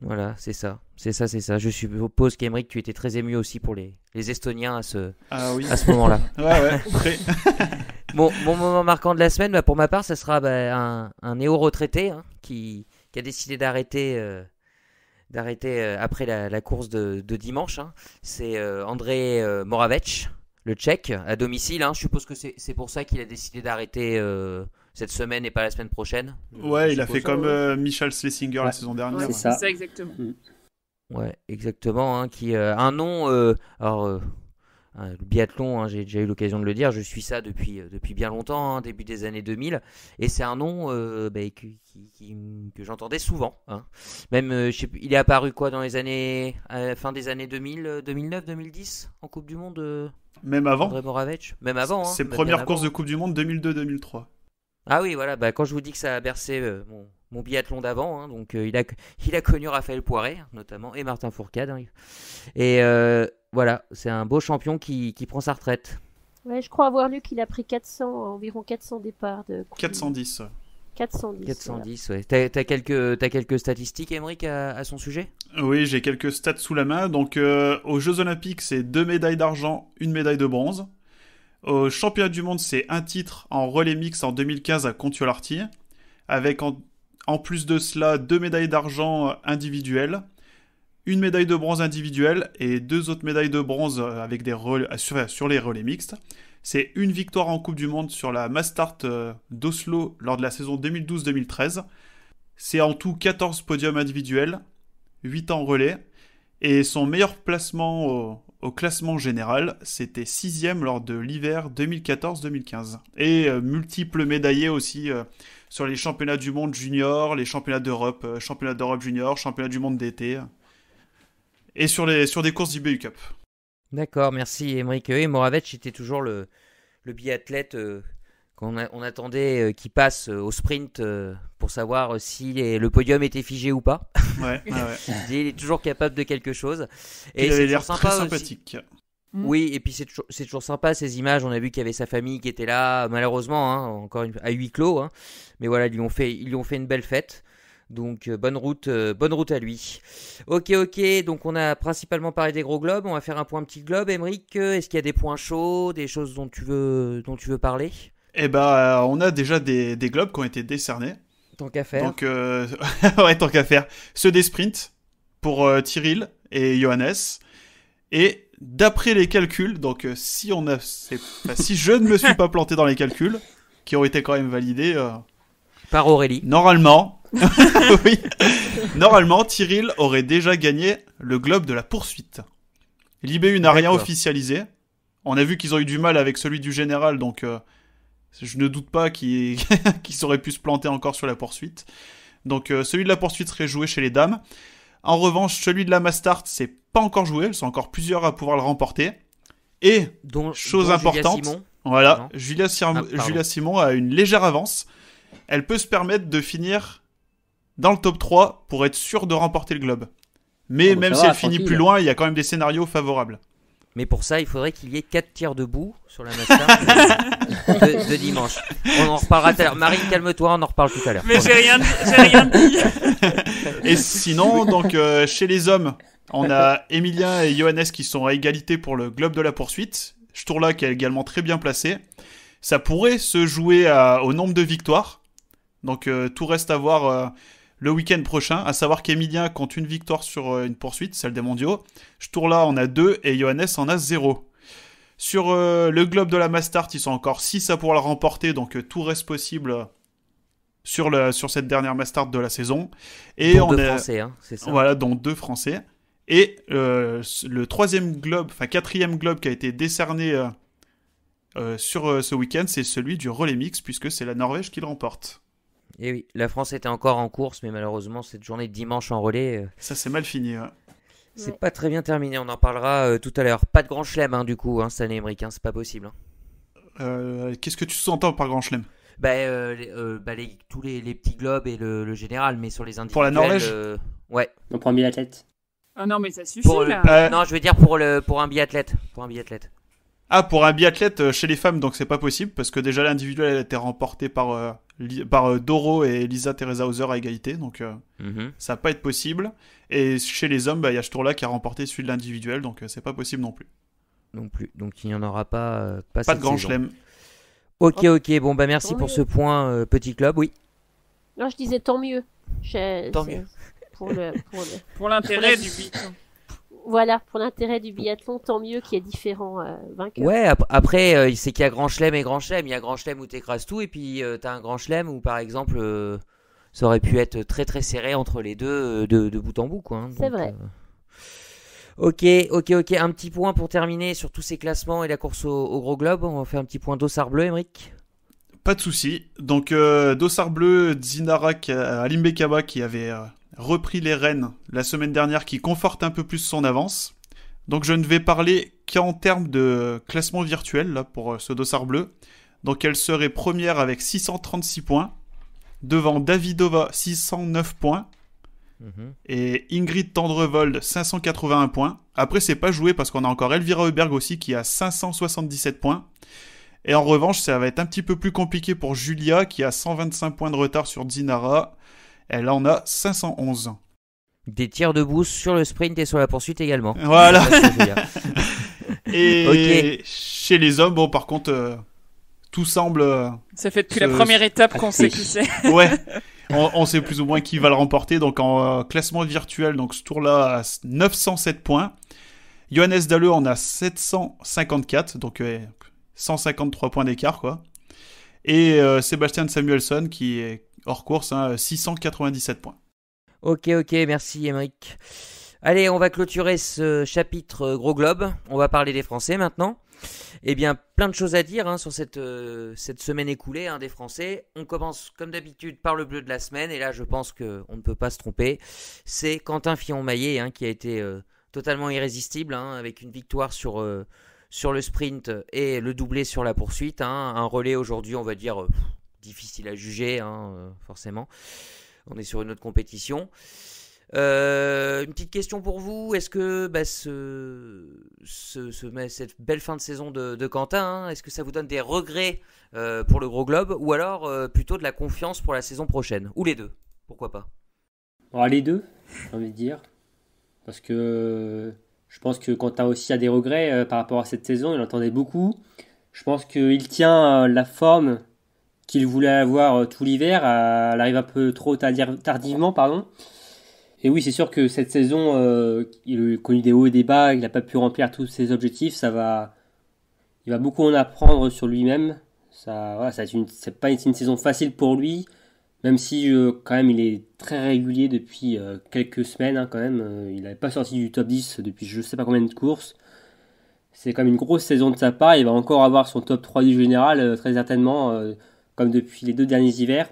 Speaker 1: Voilà, c'est ça, c'est ça, c'est ça. Je suppose qu'Emeric, tu étais très ému aussi pour les, les Estoniens à ce, ah ce moment-là. ouais, ouais, bon, mon moment marquant de la semaine, bah, pour ma part, ça sera bah, un, néo-retraité hein, qui, a décidé d'arrêter euh, euh, après la, course de, dimanche. Hein. C'est André Moravec le Tchèque, à domicile. Hein. Je suppose que c'est pour ça qu'il a décidé d'arrêter euh, cette semaine et pas la semaine prochaine.
Speaker 3: Ouais, il a fait comme euh, Michel Schlesinger la saison dernière. c'est ça.
Speaker 2: exactement. Mm.
Speaker 1: Ouais, exactement. Hein, qui, euh, un nom, alors, Hein, le biathlon, hein, j'ai déjà eu l'occasion de le dire, je suis ça depuis, euh, depuis bien longtemps, hein, début des années 2000, et c'est un nom euh, bah, que j'entendais souvent. Même, euh, il est apparu quoi dans les années, fin des années 2000, 2009,
Speaker 3: 2010, en Coupe du Monde Même avant Moravec Même avant. Ses premières courses de Coupe du Monde 2002-2003.
Speaker 1: Ah oui, voilà, bah, quand je vous dis que ça a bercé mon mon biathlon d'avant. Hein, donc euh, il, a, connu Raphaël Poiret, notamment, et Martin Fourcade. Hein, et euh, voilà, c'est un beau champion qui, prend sa retraite.
Speaker 4: Ouais, je crois avoir lu qu'il a pris 400, environ 400 départs. De... 410. 410. 410,
Speaker 3: T'as quelques, statistiques, Émeric, à, son sujet Oui, j'ai quelques stats sous la main. Donc, euh, aux Jeux Olympiques, c'est deux médailles d'argent, une médaille de bronze. Au Championnat du Monde, c'est un titre en relais mix en 2015 à Contiolarti, avec en en plus de cela, deux médailles d'argent euh, individuelles, une médaille de bronze individuelle et deux autres médailles de bronze euh, avec des euh, sur, sur, les relais mixtes. C'est une victoire en Coupe du Monde sur la Mastart d'Oslo lors de la saison 2012-2013. C'est en tout 14 podiums individuels, 8 en relais, et son meilleur placement au, classement général, c'était 6 lors de l'hiver 2014-2015. Et multiples médaillés aussi sur les championnats du monde junior, les championnats d'Europe, euh, championnats d'Europe junior, championnats du monde d'été, euh, et sur, les, sur des courses d'IBU Cup.
Speaker 1: D'accord, merci Emeric. Euh, et Moravec était toujours le, le biathlète qu'on attendait qui passe au sprint pour savoir si le podium était figé ou pas. Ouais, il est toujours capable de quelque chose. Et il avait l'air très sympathique. Mm. Oui, et puis c'est toujours, sympa ces images. On a vu qu'il y avait sa famille qui était là, malheureusement, hein, encore à huis clos. Hein. Mais voilà, ils lui ont fait, ils ont fait une belle fête. Donc euh, bonne route, euh, bonne route à lui. Ok, ok. Donc on a principalement parlé des gros globes. On va faire un point petit globe. Émeric, euh, est-ce qu'il y a des points chauds, des choses dont tu veux, dont tu veux parler
Speaker 3: Eh ben, on a déjà des, globes qui ont été décernés. Tant qu'à faire. Donc ouais, tant qu'à faire. Ceux des sprints pour Tyril et Johannes et d'après les calculs, donc euh, si on a, si je ne me suis pas planté dans les calculs, qui ont été quand même validés euh, par Aurélie. Normalement, oui. Normalement, aurait déjà gagné le globe de la poursuite. L'IBU n'a rien officialisé. On a vu qu'ils ont eu du mal avec celui du général, donc euh, je ne doute pas qu'ils auraient pu se planter encore sur la poursuite. Donc celui de la poursuite serait joué chez les dames. En revanche, celui de la Mastart, c'est pas encore joué. Ils sont encore plusieurs à pouvoir le remporter. Et, chose importante, Julia voilà, ah, Julia, Simon a une légère avance. Elle peut se permettre de finir dans le top 3 pour être sûre de remporter le globe. Mais ah, bah même si elle finit plus hein. loin, il y a quand même des scénarios favorables. Mais pour ça, il faudrait qu'il y ait 4 tirs debout sur la NASCAR de, dimanche.
Speaker 1: On en reparlera tout à l'heure. Marine, calme-toi, on en reparle tout à l'heure. Mais j'ai rien, rien dit.
Speaker 3: et sinon, donc, euh, chez les hommes, on a Emilien et Johannes qui sont à égalité pour le globe de la poursuite. Sturla qui est également très bien placé. Ça pourrait se jouer au nombre de victoires. Donc, euh, tout reste à voir. Euh, le week-end prochain, à savoir qu'Emilien compte une victoire sur euh, une poursuite, celle des mondiaux. Stourla en a deux et Johannes en a zéro. Sur euh, le globe de la Mastart, ils sont encore six à pouvoir la remporter, donc euh, tout reste possible sur, sur cette dernière Mastart de la saison. Et on deux Français, hein, c'est ça Voilà, donc deux Français. Et le troisième globe, enfin quatrième globe qui a été décerné sur ce week-end, c'est celui du relais mix, puisque c'est la Norvège qui le remporte. Et eh oui, la France était encore en course, mais malheureusement, cette
Speaker 1: journée dimanche en relais. Euh, ça c'est mal fini, C'est pas très bien terminé, on en parlera euh, tout à l'heure. Pas de grand chelem, hein, du coup, hein, année Emmerich, c'est pas possible. Hein.
Speaker 3: Euh, qu'est-ce que tu entends par grand chelem
Speaker 1: bah, bah, Tous les, petits globes et le, général, mais sur les individuels... Pour la Norvège
Speaker 3: Ouais. On prend un la
Speaker 2: Ah non, mais ça suffit, Non, je veux dire
Speaker 3: pour, le, pour un biathlète. Pour un biathlète. Ah, pour un biathlète euh, chez les femmes, donc c'est pas possible, parce que déjà l'individuel a été remporté par, euh, par euh, Doro et Lisa Teresa Hauser à égalité, donc mhm. ça va pas être possible. Et chez les hommes, bah, il y a ce tour-là qui a remporté celui de l'individuel, donc c'est pas possible non plus.
Speaker 1: Non plus, donc il n'y en aura pas. pas, de grand chelem. Ok, oh. ok, bon bah merci pour ce point, petit club, oui.
Speaker 4: Non, je disais tant mieux. Tant mieux. Pour l'intérêt du beat voilà, pour l'intérêt du biathlon, tant mieux qu'il y ait différents euh, vainqueurs.
Speaker 1: Ouais, après, euh, c'est qu'il y a grand chelem et grand chelem. Il y a grand chelem où t'écrases tout, et puis euh, tu as un grand chelem où, par exemple, ça aurait pu être très très serré entre les deux de, bout en bout. quoi. Hein. c'est vrai. Ok, ok, ok. Un petit point pour terminer sur tous ces classements et la course au, gros globe. On va faire un petit point dossard bleu, Émeric
Speaker 3: pas de souci. Donc, Dossard Bleu, Zinara, Alimbekaba qui avait repris les rênes la semaine dernière qui conforte un peu plus son avance. Donc je ne vais parler qu'en termes de classement virtuel pour euh, ce dossard bleu. Donc elle serait première avec 636 points, devant Davidova 609 points mhm. et Ingrid Tendrevold 581 points. Après c'est pas joué parce qu'on a encore Elvira Huberg aussi qui a 577 points. Et en revanche, ça va être un petit peu plus compliqué pour Julia qui a 125 points de retard sur Dinara. Elle en a 511 ans. Des tirs de boost sur le sprint et sur la poursuite également. Voilà. et chez les hommes, bon, par contre, euh, tout semble. Euh, ça fait depuis la première étape qu'on sait qui c'est. ouais. On, sait plus ou moins qui va le remporter. Donc en euh, classement virtuel, donc ce tour-là a 907 points. Johannes Dalleux en a 754, donc 153 points d'écart, quoi. Et euh, Sébastien Samuelson qui est hors course, 697 hein, euh, points. Ok,
Speaker 1: ok, merci Émeric. Allez, on va clôturer ce chapitre euh, Gros Globe. On va parler des Français maintenant. Eh bien, plein de choses à dire hein, sur cette, cette, semaine écoulée hein, des Français. On commence comme d'habitude par le bleu de la semaine. Et là, je pense qu'on ne peut pas se tromper. C'est Quentin Fillon-Maillet qui a été totalement irrésistible avec une victoire sur, sur le sprint et le doublé sur la poursuite. Hein. Un relais aujourd'hui, on va dire, euh, difficile à juger, hein, euh, forcément. On est sur une autre compétition. Euh, une petite question pour vous. Est-ce que bah, cette belle fin de saison de, Quentin, hein, est-ce que ça vous donne des regrets pour le Gros Globe ou alors plutôt de la confiance pour la saison prochaine Ou les deux Pourquoi pas
Speaker 5: Les deux, j'ai envie de dire. Parce que je pense que Quentin aussi a des regrets euh, par rapport à cette saison, il entendait beaucoup. Je pense qu'il tient euh, la forme qu'il voulait avoir euh, tout l'hiver. Elle arrive un peu trop tardivement, pardon. Et oui, c'est sûr que cette saison, il a connu des hauts et des bas, il n'a pas pu remplir tous ses objectifs. Ça va, il va beaucoup en apprendre sur lui-même. Ça, c'est pas une saison facile pour lui. Même si euh, quand même il est très régulier depuis euh, quelques semaines hein, quand même. Euh, il n'avait pas sorti du top 10 depuis je sais pas combien de courses. C'est quand même une grosse saison de sa part. Il va encore avoir son top 3 du général très certainement comme depuis les deux derniers hivers.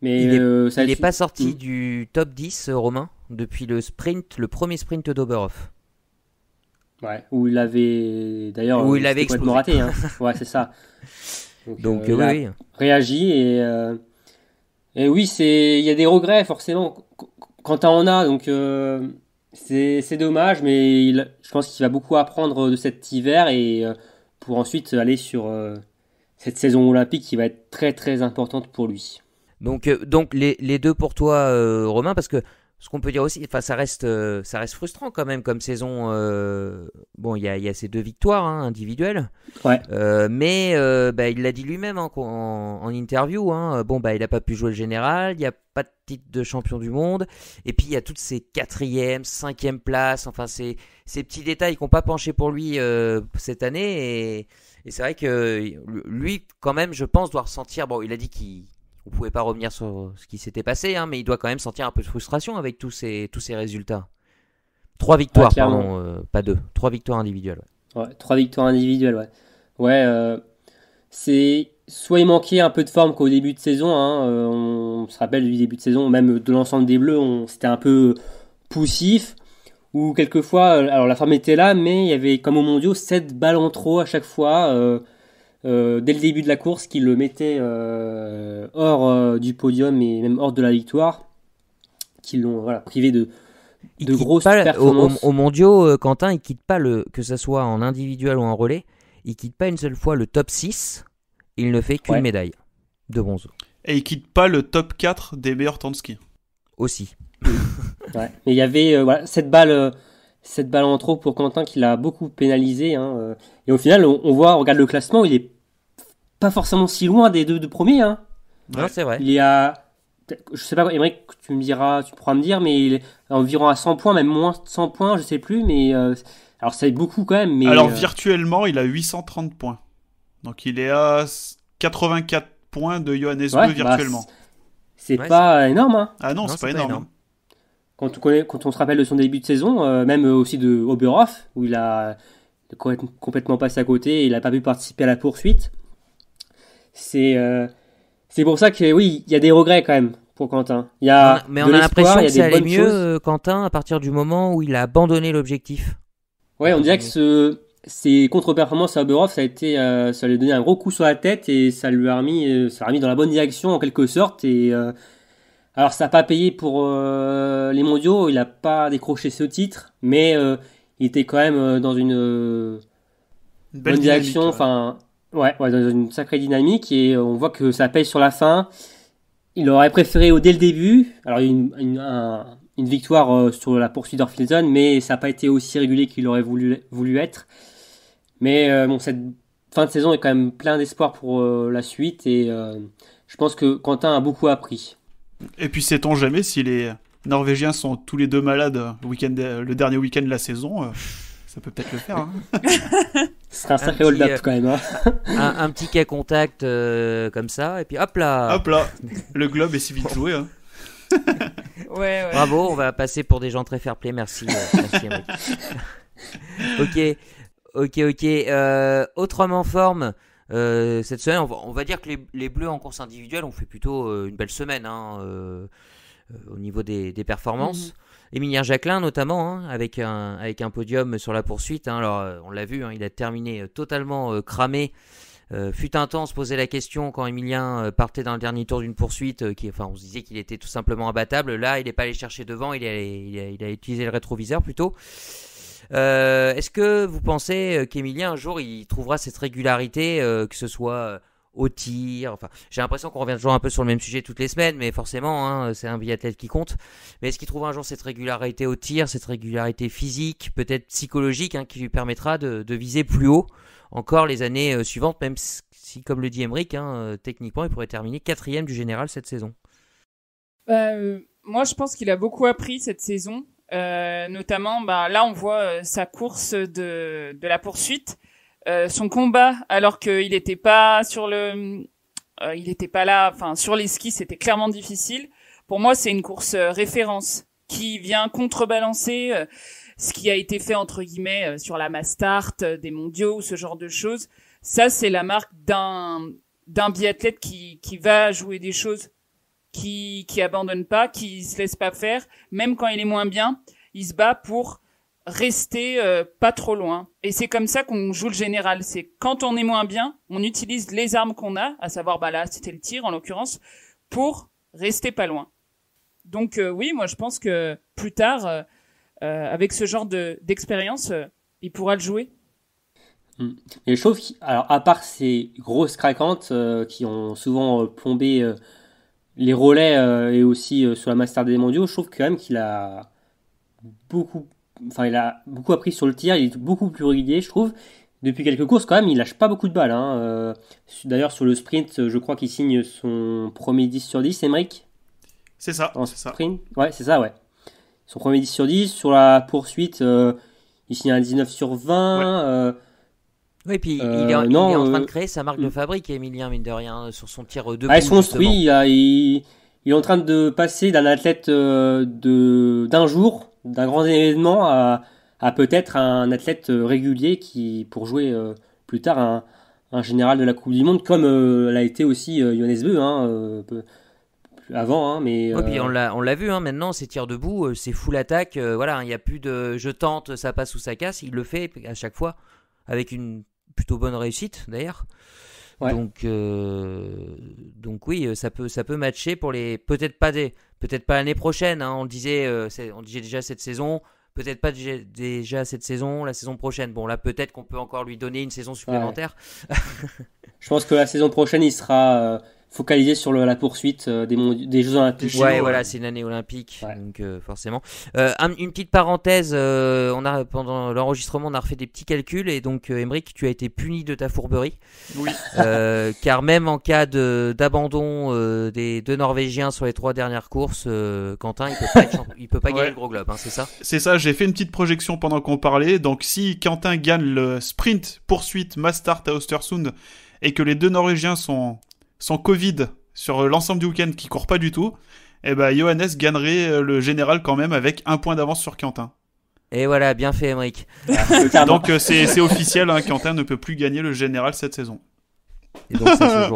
Speaker 5: Mais il n'est pas sorti hmm.
Speaker 1: du top 10, Romain, depuis le sprint, le premier sprint d'Oberhof.
Speaker 5: Ouais, où il avait d'ailleurs il avait complètement hein. ouais, c'est ça. Donc, oui, réagi et et euh, oui, c'est il y a des regrets forcément quand on en a donc euh, c'est dommage mais il, je pense qu'il va beaucoup apprendre de cet hiver et euh, pour ensuite aller sur cette saison olympique qui va être très très importante pour lui.
Speaker 1: Donc donc les, les deux pour toi Romain parce que ce qu'on peut dire aussi, enfin, ça reste, euh, ça reste frustrant quand même comme saison. Euh, bon, il y a, y a, ces deux victoires hein, individuelles. Ouais. Euh, mais bah, il l'a dit lui-même hein, en, en, interview. Hein, bon, bah, il n'a pas pu jouer le général. Il n'y a pas de titre de champion du monde. Et puis, il y a toutes ces quatrièmes, cinquièmes places. Enfin, ces, ces petits détails qui n'ont pas penché pour lui cette année. Et, et c'est vrai que lui, quand même, je pense, doit ressentir. Bon, il a dit qu'il ne pouvait pas revenir sur ce qui s'était passé, hein, mais il doit quand même sentir un peu de frustration avec tous ces, tous ces résultats. Trois victoires, pardon, euh, pas deux. Trois victoires individuelles.
Speaker 5: Ouais. trois victoires individuelles, ouais. Ouais, euh, c'est soit il manquait un peu de forme qu'au début de saison. Hein, euh, on, se rappelle du début de saison, même de l'ensemble des Bleus, c'était un peu poussif. Ou quelquefois, alors la forme était là, mais il y avait comme au Mondiaux sept balles en trop à chaque fois. Euh, dès le début de la course qui le mettait euh, hors euh, du podium et même hors de la victoire, qui l'ont privé de, de grosses aux performances. Au,
Speaker 1: mondiaux, Quentin, il quitte pas le que ce soit en individuel ou en relais, il quitte pas une seule fois le top 6, il ne fait qu'une médaille de bronze.
Speaker 3: Et il quitte pas le top 4 des meilleurs temps de ski.
Speaker 1: Aussi.
Speaker 5: Mais il y avait cette balle cette balle en trop pour Quentin qui l'a beaucoup pénalisé. Hein, euh. Et au final, on, voit, on regarde le classement, il est pas forcément si loin des deux, premiers. Hein. Ouais, c'est vrai. Il y a Je sais pas, Émeric, tu me diras, tu pourras me dire, mais il est environ à 100 points, même moins de 100 points, je sais plus, mais. Euh, alors ça aide
Speaker 3: beaucoup quand même, Alors euh, virtuellement, il a 830 points. Donc il est à 84 points de Johannes bah, virtuellement. c'est pas énorme, Ah non, c'est pas, énorme.
Speaker 5: Quand on, quand on se rappelle de son début de saison, euh, même aussi de Oberhoff, où il a complètement passé à côté, et il n'a pas pu participer à la poursuite. Euh, c'est pour ça que oui, il y a des regrets quand même pour Quentin. y a mais on a l'impression que ça allait mieux choses.
Speaker 1: Euh, Quentin à partir du moment où il a abandonné l'objectif. Ouais, on dirait
Speaker 5: que ce, ses contre-performances à Oberhoff, ça a été, ça lui a donné un gros coup sur la tête et ça lui a remis, ça remis dans la bonne direction en quelque sorte et alors ça n'a pas payé pour euh, les mondiaux, il n'a pas décroché ce titre, mais euh, il était quand même euh, dans une, bonne direction, enfin ouais. dans une sacrée dynamique, et on voit que ça paye sur la fin. Il aurait préféré au dès le début, alors une, victoire sur la poursuite d'Orphilson, mais ça n'a pas été aussi régulier qu'il aurait voulu, être. Mais bon, cette fin de saison est quand même plein d'espoir pour la suite, et je pense que Quentin a beaucoup appris.
Speaker 3: Et puis sait-on jamais si les Norvégiens sont tous les deux malades le dernier week-end de la saison euh, ça peut peut-être le
Speaker 6: faire. Hein. Ce
Speaker 3: sera un sacré hold-up quand même. Hein. Euh, un,
Speaker 1: petit cas contact euh, comme ça, et puis hop là Hop là Le globe est si vite joué. Hein. ouais, ouais. Bravo, on va passer pour des gens très fair-play, merci. merci ok, ok, ok. autrement forme, euh, cette semaine, on va, dire que les, Bleus en course individuelle ont fait plutôt euh, une belle semaine hein, euh, au niveau des, performances. Emilien mhm. Émilien Jacquelin notamment, hein, avec, un, avec un podium sur la poursuite. Hein. alors, on l'a vu, hein, il a terminé totalement cramé. fut intense, se posait la question quand Emilien partait dans le dernier tour d'une poursuite, qui, enfin, on se disait qu'il était tout simplement abattable. Là, il n'est pas allé chercher devant, il il a, utilisé le rétroviseur plutôt. Euh, est-ce que vous pensez euh, qu'Emilien, un jour, il trouvera cette régularité, euh, que ce soit au tir. Enfin, j'ai l'impression qu'on revient toujours un peu sur le même sujet toutes les semaines, mais forcément, hein, c'est un biathlète qui compte. Mais est-ce qu'il trouvera un jour cette régularité au tir, cette régularité physique, peut-être psychologique, hein, qui lui permettra de, viser plus haut encore les années suivantes, même si, comme le dit Emmerich, hein, techniquement, il pourrait terminer quatrième du général cette saison
Speaker 2: bah, Moi, je pense qu'il a beaucoup appris cette saison. Euh, notamment, bah, là, on voit euh, sa course de, la poursuite, euh, son combat, alors qu'il n'était pas sur le, il n'était pas là. Enfin, sur les skis, c'était clairement difficile. Pour moi, c'est une course référence qui vient contrebalancer ce qui a été fait entre guillemets sur la start des Mondiaux, ou ce genre de choses. Ça, c'est la marque d'un d'un biathlète qui qui va jouer des choses qui qui abandonne pas, qui se laisse pas faire, même quand il est moins bien, il se bat pour rester euh, pas trop loin. Et c'est comme ça qu'on joue le général. C'est quand on est moins bien, on utilise les armes qu'on a, à savoir bah là c'était le tir en l'occurrence, pour rester pas loin. Donc euh, oui, moi je pense que plus tard, euh, avec ce genre de d'expérience, il pourra le jouer.
Speaker 5: Mm. Et je trouve, alors à part ces grosses craquantes qui ont souvent plombé les relais euh, et aussi euh, sur la Master des mondiaux, je trouve quand même qu'il a beaucoup, enfin il a beaucoup appris sur le tir, il est beaucoup plus régulier, je trouve. Depuis quelques courses, quand même, il lâche pas beaucoup de balles. Hein, euh, d'ailleurs, sur le sprint, je crois qu'il signe son premier 10 sur 10, Emmerich C'est ça. Ouais, c'est ça, ouais. Son premier 10 sur 10. Sur la poursuite, il signe un 19 sur 20. Et puis euh, il, est, en train de euh, créer
Speaker 1: sa marque de mm. fabrique, Emilien, mine de rien, euh, sur son tir de. Ah,
Speaker 5: il il, est en train de passer d'un athlète d'un jour, d'un grand événement, à, peut-être un athlète régulier qui, pour jouer plus tard un, général de la Coupe du Monde, comme l'a été aussi euh, avant. mais, on
Speaker 1: l'a vu, hein, maintenant, c'est tir debout, c'est full attaque, voilà, il n'y a plus de je tente, ça passe ou ça casse, il le fait à chaque fois, avec une plutôt bonne réussite d'ailleurs. Donc, euh, donc oui, euh, ça peut, ça peut matcher pour les. Peut-être pas des, peut-être pas l'année prochaine. Hein. on disait, euh, on disait déjà cette saison. Peut-être pas déjà, cette saison, la saison prochaine. Bon, là, peut-être qu'on peut encore lui donner une saison supplémentaire.
Speaker 5: Je pense que la saison prochaine, il
Speaker 1: sera,
Speaker 5: focalisé sur la poursuite euh, des, des, Jeux Olympiques. Ouais, voilà, euh. c'est
Speaker 1: une année olympique, donc euh, forcément. une petite parenthèse, on a pendant l'enregistrement, on a refait des petits calculs et donc Emeric, tu as été puni de ta fourberie. Oui. car même en cas
Speaker 3: d'abandon des deux Norvégiens sur les trois dernières courses, Quentin, il peut pas,
Speaker 1: peut pas gagner le gros globe, hein, c'est ça
Speaker 3: C'est ça. J'ai fait une petite projection pendant qu'on parlait. Donc si Quentin gagne le sprint poursuite Mastart à Ostersund et que les deux Norvégiens sont sans Covid sur euh, l'ensemble du week-end qui court pas du tout, eh ben Johannes gagnerait euh, le général quand même avec un point d'avance sur Quentin. Et voilà, bien fait, Emric. Ah, donc euh, c'est officiel, hein, Quentin ne peut plus gagner le général cette saison. Et donc ça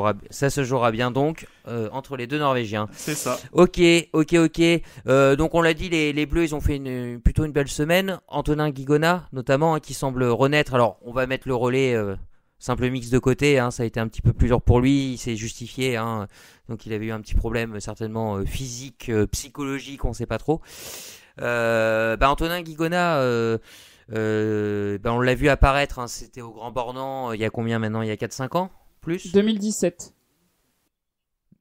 Speaker 1: se jouera, bien donc entre les deux Norvégiens. C'est ça. Ok, ok, ok. donc on l'a dit, les, Bleus, ils ont fait plutôt une belle semaine. Antonin Guigona, notamment, hein, qui semble renaître. Alors on va mettre le relais simple mix de côté, hein, ça a été un petit peu plus dur pour lui, il s'est justifié, hein, donc il avait eu un petit problème euh, certainement euh, physique, euh, psychologique, on ne sait pas trop. Bah, Antonin Guigona, bah, on l'a vu apparaître, hein, c'était au Grand Bornand il y a combien maintenant Il y a 4-5 ans Plus
Speaker 2: 2017.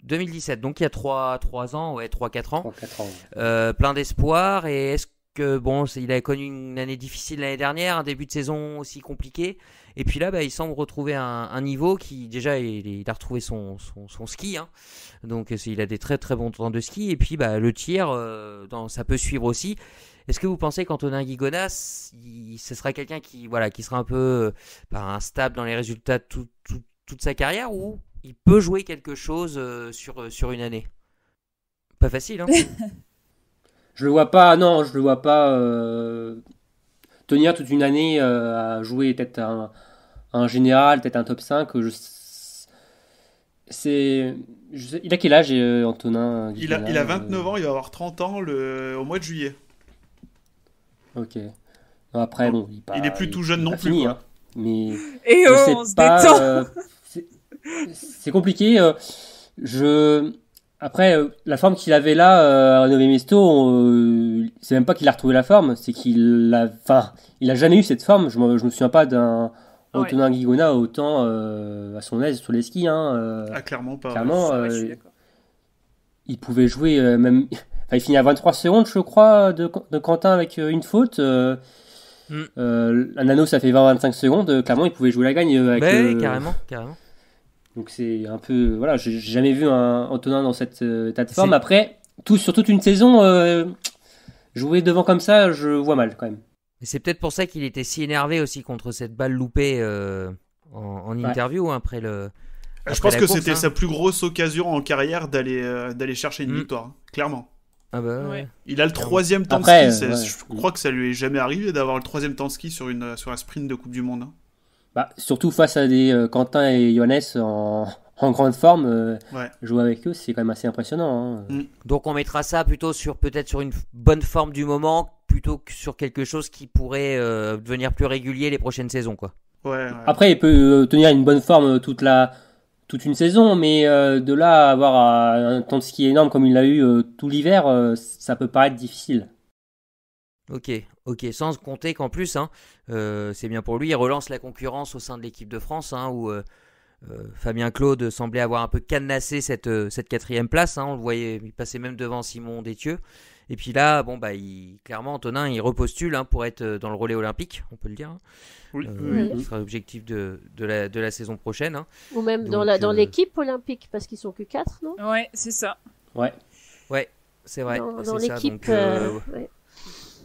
Speaker 1: 2017, donc il y a 3, ans, ouais, 3-4 ans. plein d'espoir, et est-ce que, bon, il a connu une année difficile l'année dernière, un début de saison aussi compliqué et puis là, bah, il semble retrouver un, niveau qui, déjà, il, a retrouvé son, ski. Hein. Donc, il a des très très bons temps de ski. Et puis, bah, le tir, euh, dans, ça peut suivre aussi. Est-ce que vous pensez qu'Antonin Guigonas, ce sera quelqu'un qui, voilà, qui sera un peu euh, bah, instable dans les résultats tout, toute sa carrière ou il peut jouer quelque chose euh, sur, sur une année Pas facile, hein
Speaker 5: Je le vois pas, non, je le vois pas tenir toute une année à euh, jouer peut-être un, général, peut-être un top 5, je... c'est... il a quel âge, euh, Antonin il a, 29
Speaker 3: ans, il va avoir 30 ans au mois de juillet.
Speaker 5: Ok. après, bon, il, est plus tout jeune non plus. Fini, hein, Mais Et euh, C'est compliqué. je après, euh, la forme qu'il avait là, euh, à Mesto, euh, c'est même pas qu'il a retrouvé la forme, c'est qu'il a, enfin, il a jamais eu cette forme. Je, me, me souviens pas d'un ouais. Guigona autant à son aise sur les skis. Hein, ah, clairement pas. Clairement, il pouvait jouer même. Enfin, il finit à 23 secondes, je crois, de, Quentin avec une faute. Mm. un anneau, ça fait 20-25 secondes. Clairement, il pouvait jouer la gagne. Avec, ben, carrément, carrément. Donc c'est un peu. Voilà, j'ai jamais vu un Antonin dans cette euh, plateforme. Après, tout, sur toute une saison, euh,
Speaker 1: jouer devant comme ça, je vois mal quand même. Et c'est peut-être pour ça qu'il était si énervé aussi contre cette balle loupée euh, en, interview hein, après le. je pense que c'était hein. sa plus
Speaker 3: grosse occasion en carrière d'aller chercher une mm. victoire, hein, clairement.
Speaker 1: Ah bah Il a
Speaker 3: le troisième temps ski. Je crois que ça lui est jamais arrivé d'avoir le troisième temps ski sur, une, sur un sprint de Coupe du Monde.
Speaker 5: Bah, surtout face à des euh, Quentin et Johannes en, grande forme, euh, jouer avec eux, c'est quand même assez impressionnant. Hein. Mm.
Speaker 1: Donc on mettra ça plutôt sur peut-être sur une bonne forme du moment, plutôt que sur quelque chose qui pourrait euh, devenir plus régulier les prochaines saisons, quoi.
Speaker 5: Après, il peut tenir une bonne forme toute la toute une saison, mais de là avoir un temps de ski énorme comme il l'a eu tout l'hiver, ça peut paraître
Speaker 1: difficile. Ok, ok, sans compter qu'en plus, hein, euh, c'est bien pour lui, il relance la concurrence au sein de l'équipe de France, hein, où euh, euh, Fabien Claude semblait avoir un peu canassé cette, cette quatrième place, hein, on le voyait, il passait même devant Simon Détieux. Et puis là, bon, bah, il, clairement, Antonin, il repostule pour être dans le relais olympique, on peut le dire. Oui, oui. Ce sera l'objectif de, de, la, de, la, saison prochaine.
Speaker 4: Ou même la dans l'équipe olympique, parce qu'ils sont que quatre, non Ouais, c'est ça.
Speaker 1: Ouais. Ouais, c'est vrai. Dans, l'équipe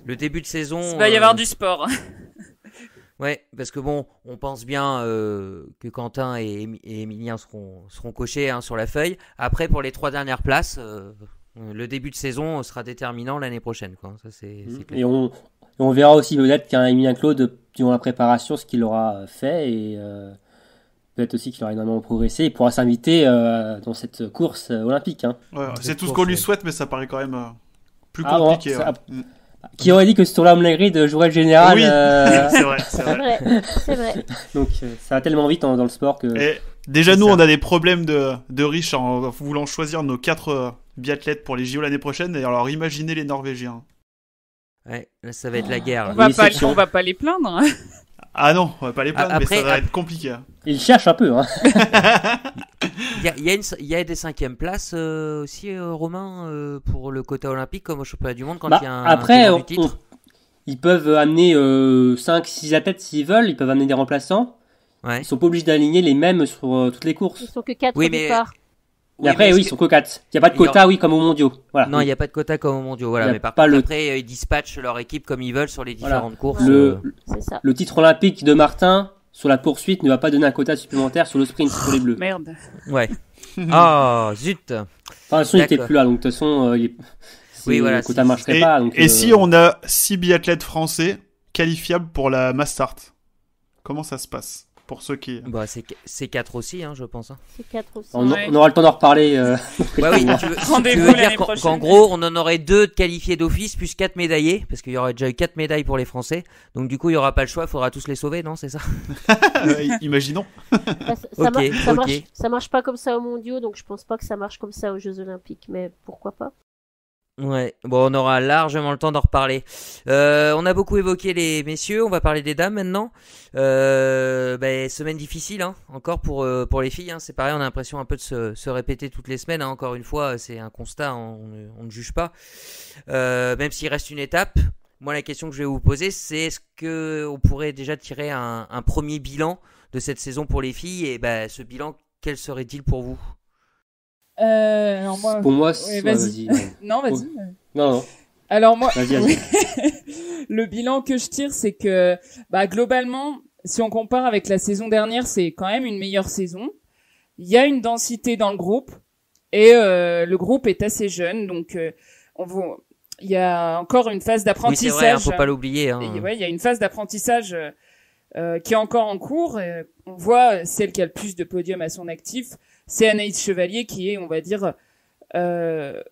Speaker 1: le début de saison. Il va y avoir euh, du sport. ouais, parce que bon, on pense bien euh, que Quentin et, Emilien seront, seront cochés hein, sur la feuille. Après, pour les trois dernières places, euh, le début de saison sera déterminant l'année prochaine. Mmh.
Speaker 5: Et on, verra aussi peut-être qu'un Emilien Claude, durant la préparation, ce qu'il aura fait et peut-être aussi qu'il aura énormément progressé. Il pourra s'inviter dans cette course olympique. Hein.
Speaker 3: c'est tout ce qu'on lui souhaite, mais ça paraît quand même plus ah, compliqué. Mmh.
Speaker 5: Qui aurait dit que sur là de jouerait le général Oui, euh, c'est vrai, c'est vrai. Donc euh, ça va tellement vite dans le sport que.
Speaker 3: déjà nous, on a des problèmes de, riches en voulant choisir nos quatre euh, biathlètes pour les JO l'année prochaine. Et alors imaginez les Norvégiens. Ouais, là, ça va être la ah. guerre. On va, pas, va
Speaker 2: pas les plaindre.
Speaker 3: Ah non, on va pas les plaindre, ah, mais ça va être compliqué.
Speaker 6: Ils cherchent un peu. Hein.
Speaker 3: Il
Speaker 1: y a, des cinquièmes places euh, aussi, euh, Romain, euh, pour le quota olympique comme au championnat du monde quand bah, il y a un. Après,
Speaker 5: ils peuvent amener 5, 6 athlètes s'ils veulent, ils peuvent amener des remplaçants. Ouais. Ils sont pas obligés d'aligner les mêmes sur toutes les courses. Ils sont
Speaker 4: que 4
Speaker 1: oui, après, oui, ils sont que 4. Il n'y a pas de quota, oui, comme
Speaker 5: au mondiaux. Non, il n'y a pas de quota comme au mondiaux. Voilà. Mais par après,
Speaker 1: ils dispatchent leur équipe comme ils veulent sur les différentes courses. Le...
Speaker 5: le titre olympique de Martin, sur la poursuite ne va pas donner un quota supplémentaire sur le sprint pour les oh, bleus. Merde.
Speaker 1: Ouais. oh, zut. de toute
Speaker 3: façon, il était plus
Speaker 5: là, donc de toute façon, euh, il oui, voilà, le quota ne marcherait et,
Speaker 3: pas. et euh, si on a 6 biathlètes français qualifiables pour la Mass Start Comment ça se passe pour ceux qui. Bah, c'est quatre aussi, hein, je pense. Hein. C'est On,
Speaker 6: aura
Speaker 1: le temps d'en reparler. Euh. tu veux, gros, on en aurait 2 qualifiés d'office, plus quatre médaillés, parce qu'il y aurait déjà eu quatre médailles pour les Français. Donc, du coup, il n'y aura pas le choix, il faudra tous les sauver, non C'est ça Imaginons. ça, Marche,
Speaker 4: ça marche pas comme ça aux mondiaux, donc je pense pas que ça marche comme ça aux Jeux Olympiques, mais pourquoi pas
Speaker 1: Ouais, bon, on aura largement le temps d'en reparler. Euh, on a beaucoup évoqué les messieurs, on va parler des dames maintenant. Euh, bah, semaine difficile, hein, encore pour, euh, pour les filles. Hein. c'est pareil, on a l'impression un peu de se, répéter toutes les semaines. Hein. encore une fois, c'est un constat, on, ne juge pas. même s'il reste une étape, moi la question que je vais vous poser, c'est est-ce que pourrait déjà tirer un, premier bilan de cette saison pour les filles Et bah, ce bilan, quel serait-il pour vous
Speaker 2: euh, alors moi, Pour moi, vas-y. non, vas-y. Non, non. Alors moi, vas -y, le bilan que je tire, c'est que bah, globalement, si on compare avec la saison dernière, c'est quand même une meilleure saison. Il y a une densité dans le groupe et euh, le groupe est assez jeune, donc euh, on Il y a encore une phase d'apprentissage. Oui, c'est vrai, hein, faut pas l'oublier. Hein. il y a une phase d'apprentissage euh, qui est encore en cours. on voit euh, celle qui a le plus de podiums à son actif c'est Anaïs Chevalier qui est, on va dire, euh,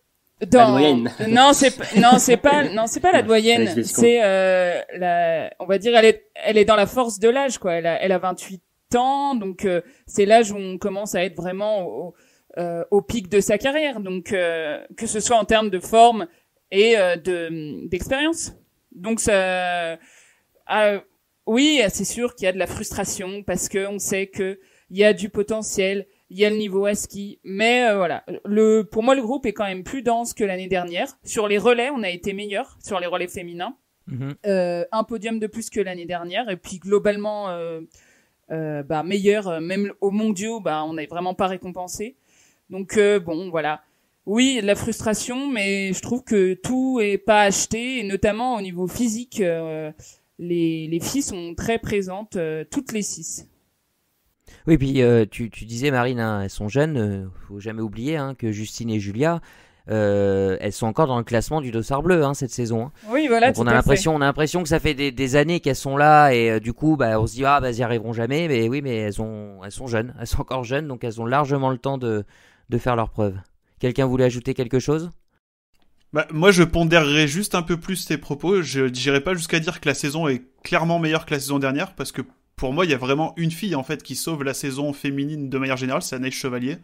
Speaker 2: dans... non, c'est non, c'est pas non, c'est pas la doyenne. C'est euh, la, on va dire, elle est elle est dans la force de l'âge quoi. Elle a 28 ans, donc euh, c'est l'âge où on commence à être vraiment au, euh, pic de sa carrière. Donc euh, que ce soit en termes de forme et de d'expérience. Donc ça, ah, oui, c'est sûr qu'il y a de la frustration parce qu'on sait qu'il y a du potentiel, il y a le niveau à ski, mais euh, voilà. Le, pour moi, le groupe est quand même plus dense que l'année dernière. Sur les relais, on a été meilleur sur les relais féminins, mhm. euh, un podium de plus que l'année dernière, et puis globalement, euh, euh bah, meilleur. Même au Mondiaux, bah, on n'est vraiment pas récompensé. Donc bon, voilà. Oui, de la frustration, mais je trouve que tout est pas acheté, et notamment au niveau physique. les, les filles sont très présentes, toutes les six.
Speaker 1: Oui, puis euh, tu, tu, disais, Marine, hein, elles sont jeunes. Euh, faut jamais oublier hein, que Justine et Julia, euh, elles sont encore dans le classement du dossard bleu hein, cette saison. Oui, voilà. on a l'impression, on a l'impression que ça fait des, années qu'elles sont là et du coup, bah, on se dit ah, bah, elles y arriveront jamais. Mais oui, mais elles ont, elles sont jeunes, elles sont encore jeunes, donc elles ont largement le temps de,
Speaker 3: de faire leurs preuves. Quelqu'un voulait ajouter quelque chose bah, moi, je pondérerais juste un peu plus tes propos. Je dirais pas jusqu'à dire que la saison est clairement meilleure que la saison dernière, parce que pour moi, il y a vraiment une fille en fait qui sauve la saison féminine de manière générale, c'est Anaïs Chevalier.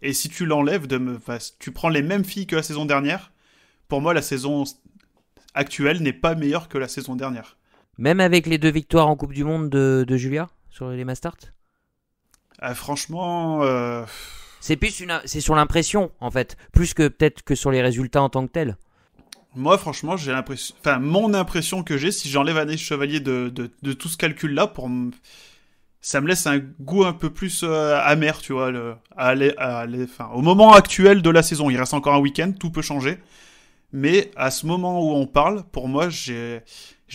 Speaker 3: Et si tu l'enlèves, de me... tu prends les mêmes filles que la saison dernière, pour moi, la saison actuelle n'est pas meilleure que la saison dernière.
Speaker 1: Même avec les deux victoires en Coupe du Monde de, Julia sur les Mastart
Speaker 3: ah, Franchement. Euh, c'est plus
Speaker 1: c'est sur l'impression en fait, plus que peut-être que sur les résultats en tant que tels
Speaker 3: moi, franchement, j'ai l'impression, enfin, mon impression que j'ai, si j'enlève Année Chevalier de, de, tout ce calcul-là, pour ça me laisse un goût un peu plus euh, amer, tu vois, le, à à au moment actuel de la saison. Il reste encore un week-end, tout peut changer. Mais à ce moment où on parle, pour moi, j'ai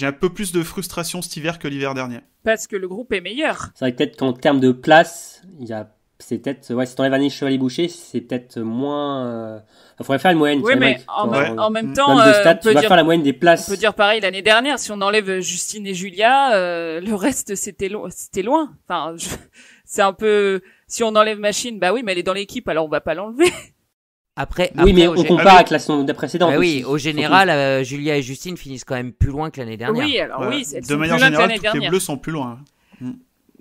Speaker 3: un peu plus de frustration cet hiver que l'hiver dernier.
Speaker 2: Parce que le groupe est meilleur.
Speaker 5: C'est vrai peut-être qu'en termes de place, il y a c'est peut-être ouais si t'enlèves un chevalier boucher c'est peut-être moins il euh, faudrait faire une moyenne mais en, même mm. temps euh, on dire, faire la moyenne des places on peut dire
Speaker 2: pareil l'année dernière si on enlève Justine et Julia euh, le reste c'était loin c'était loin enfin c'est un peu si on enlève Machine bah oui mais elle est dans l'équipe alors on va pas l'enlever
Speaker 1: après, oui, mais on compare ah avec la saison précédente. Bah oui, au général,
Speaker 3: Julia et Justine finissent quand même plus loin que l'année dernière. Oui, alors oui, de manière générale, toutes les bleus sont plus loin. Mm.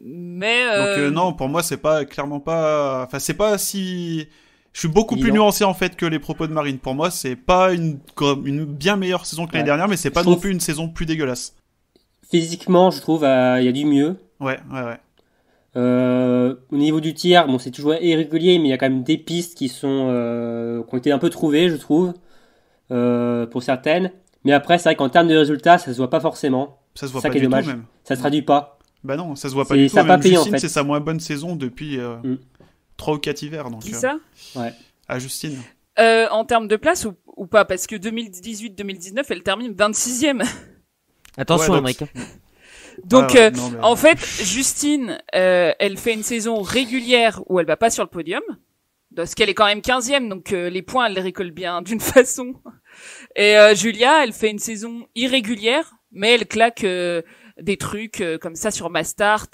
Speaker 3: Mais
Speaker 2: euh, donc euh, non,
Speaker 3: pour moi c'est pas clairement pas, enfin c'est pas si, je suis beaucoup plus nuancé en fait que les propos de Marine. Pour moi c'est pas une une bien meilleure saison que l'année dernière, mais c'est pas non plus une saison plus dégueulasse. Physiquement, je trouve euh, il y a du mieux.
Speaker 5: Ouais, ouais, ouais. au niveau du tir bon, c'est toujours irrégulier, mais il y a quand même des pistes qui sont qui ont été un peu trouvées, je trouve, pour certaines. Mais après, c'est vrai qu'en termes de résultats, ça se voit pas forcément. Ça se voit ça pas du même. Ça se traduit pas. Bah non,
Speaker 3: ça se voit pas du tout. Justine, c'est sa moins bonne saison depuis euh, 3 mm. ou 4 hivers. Donc, Qui euh, ça Ouais. À Justine.
Speaker 2: Euh, en termes de place ou, pas Parce que 2018-2019, elle termine 26e.
Speaker 3: Attention, ouais, donc... Ah, euh, en
Speaker 2: fait, Justine, euh, elle fait une saison régulière où elle va pas sur le podium. Parce qu'elle est quand même 15e, donc les points, elle les récolte bien d'une façon. Et Julia, elle fait une saison irrégulière, mais elle claque des trucs euh, comme ça sur Mastart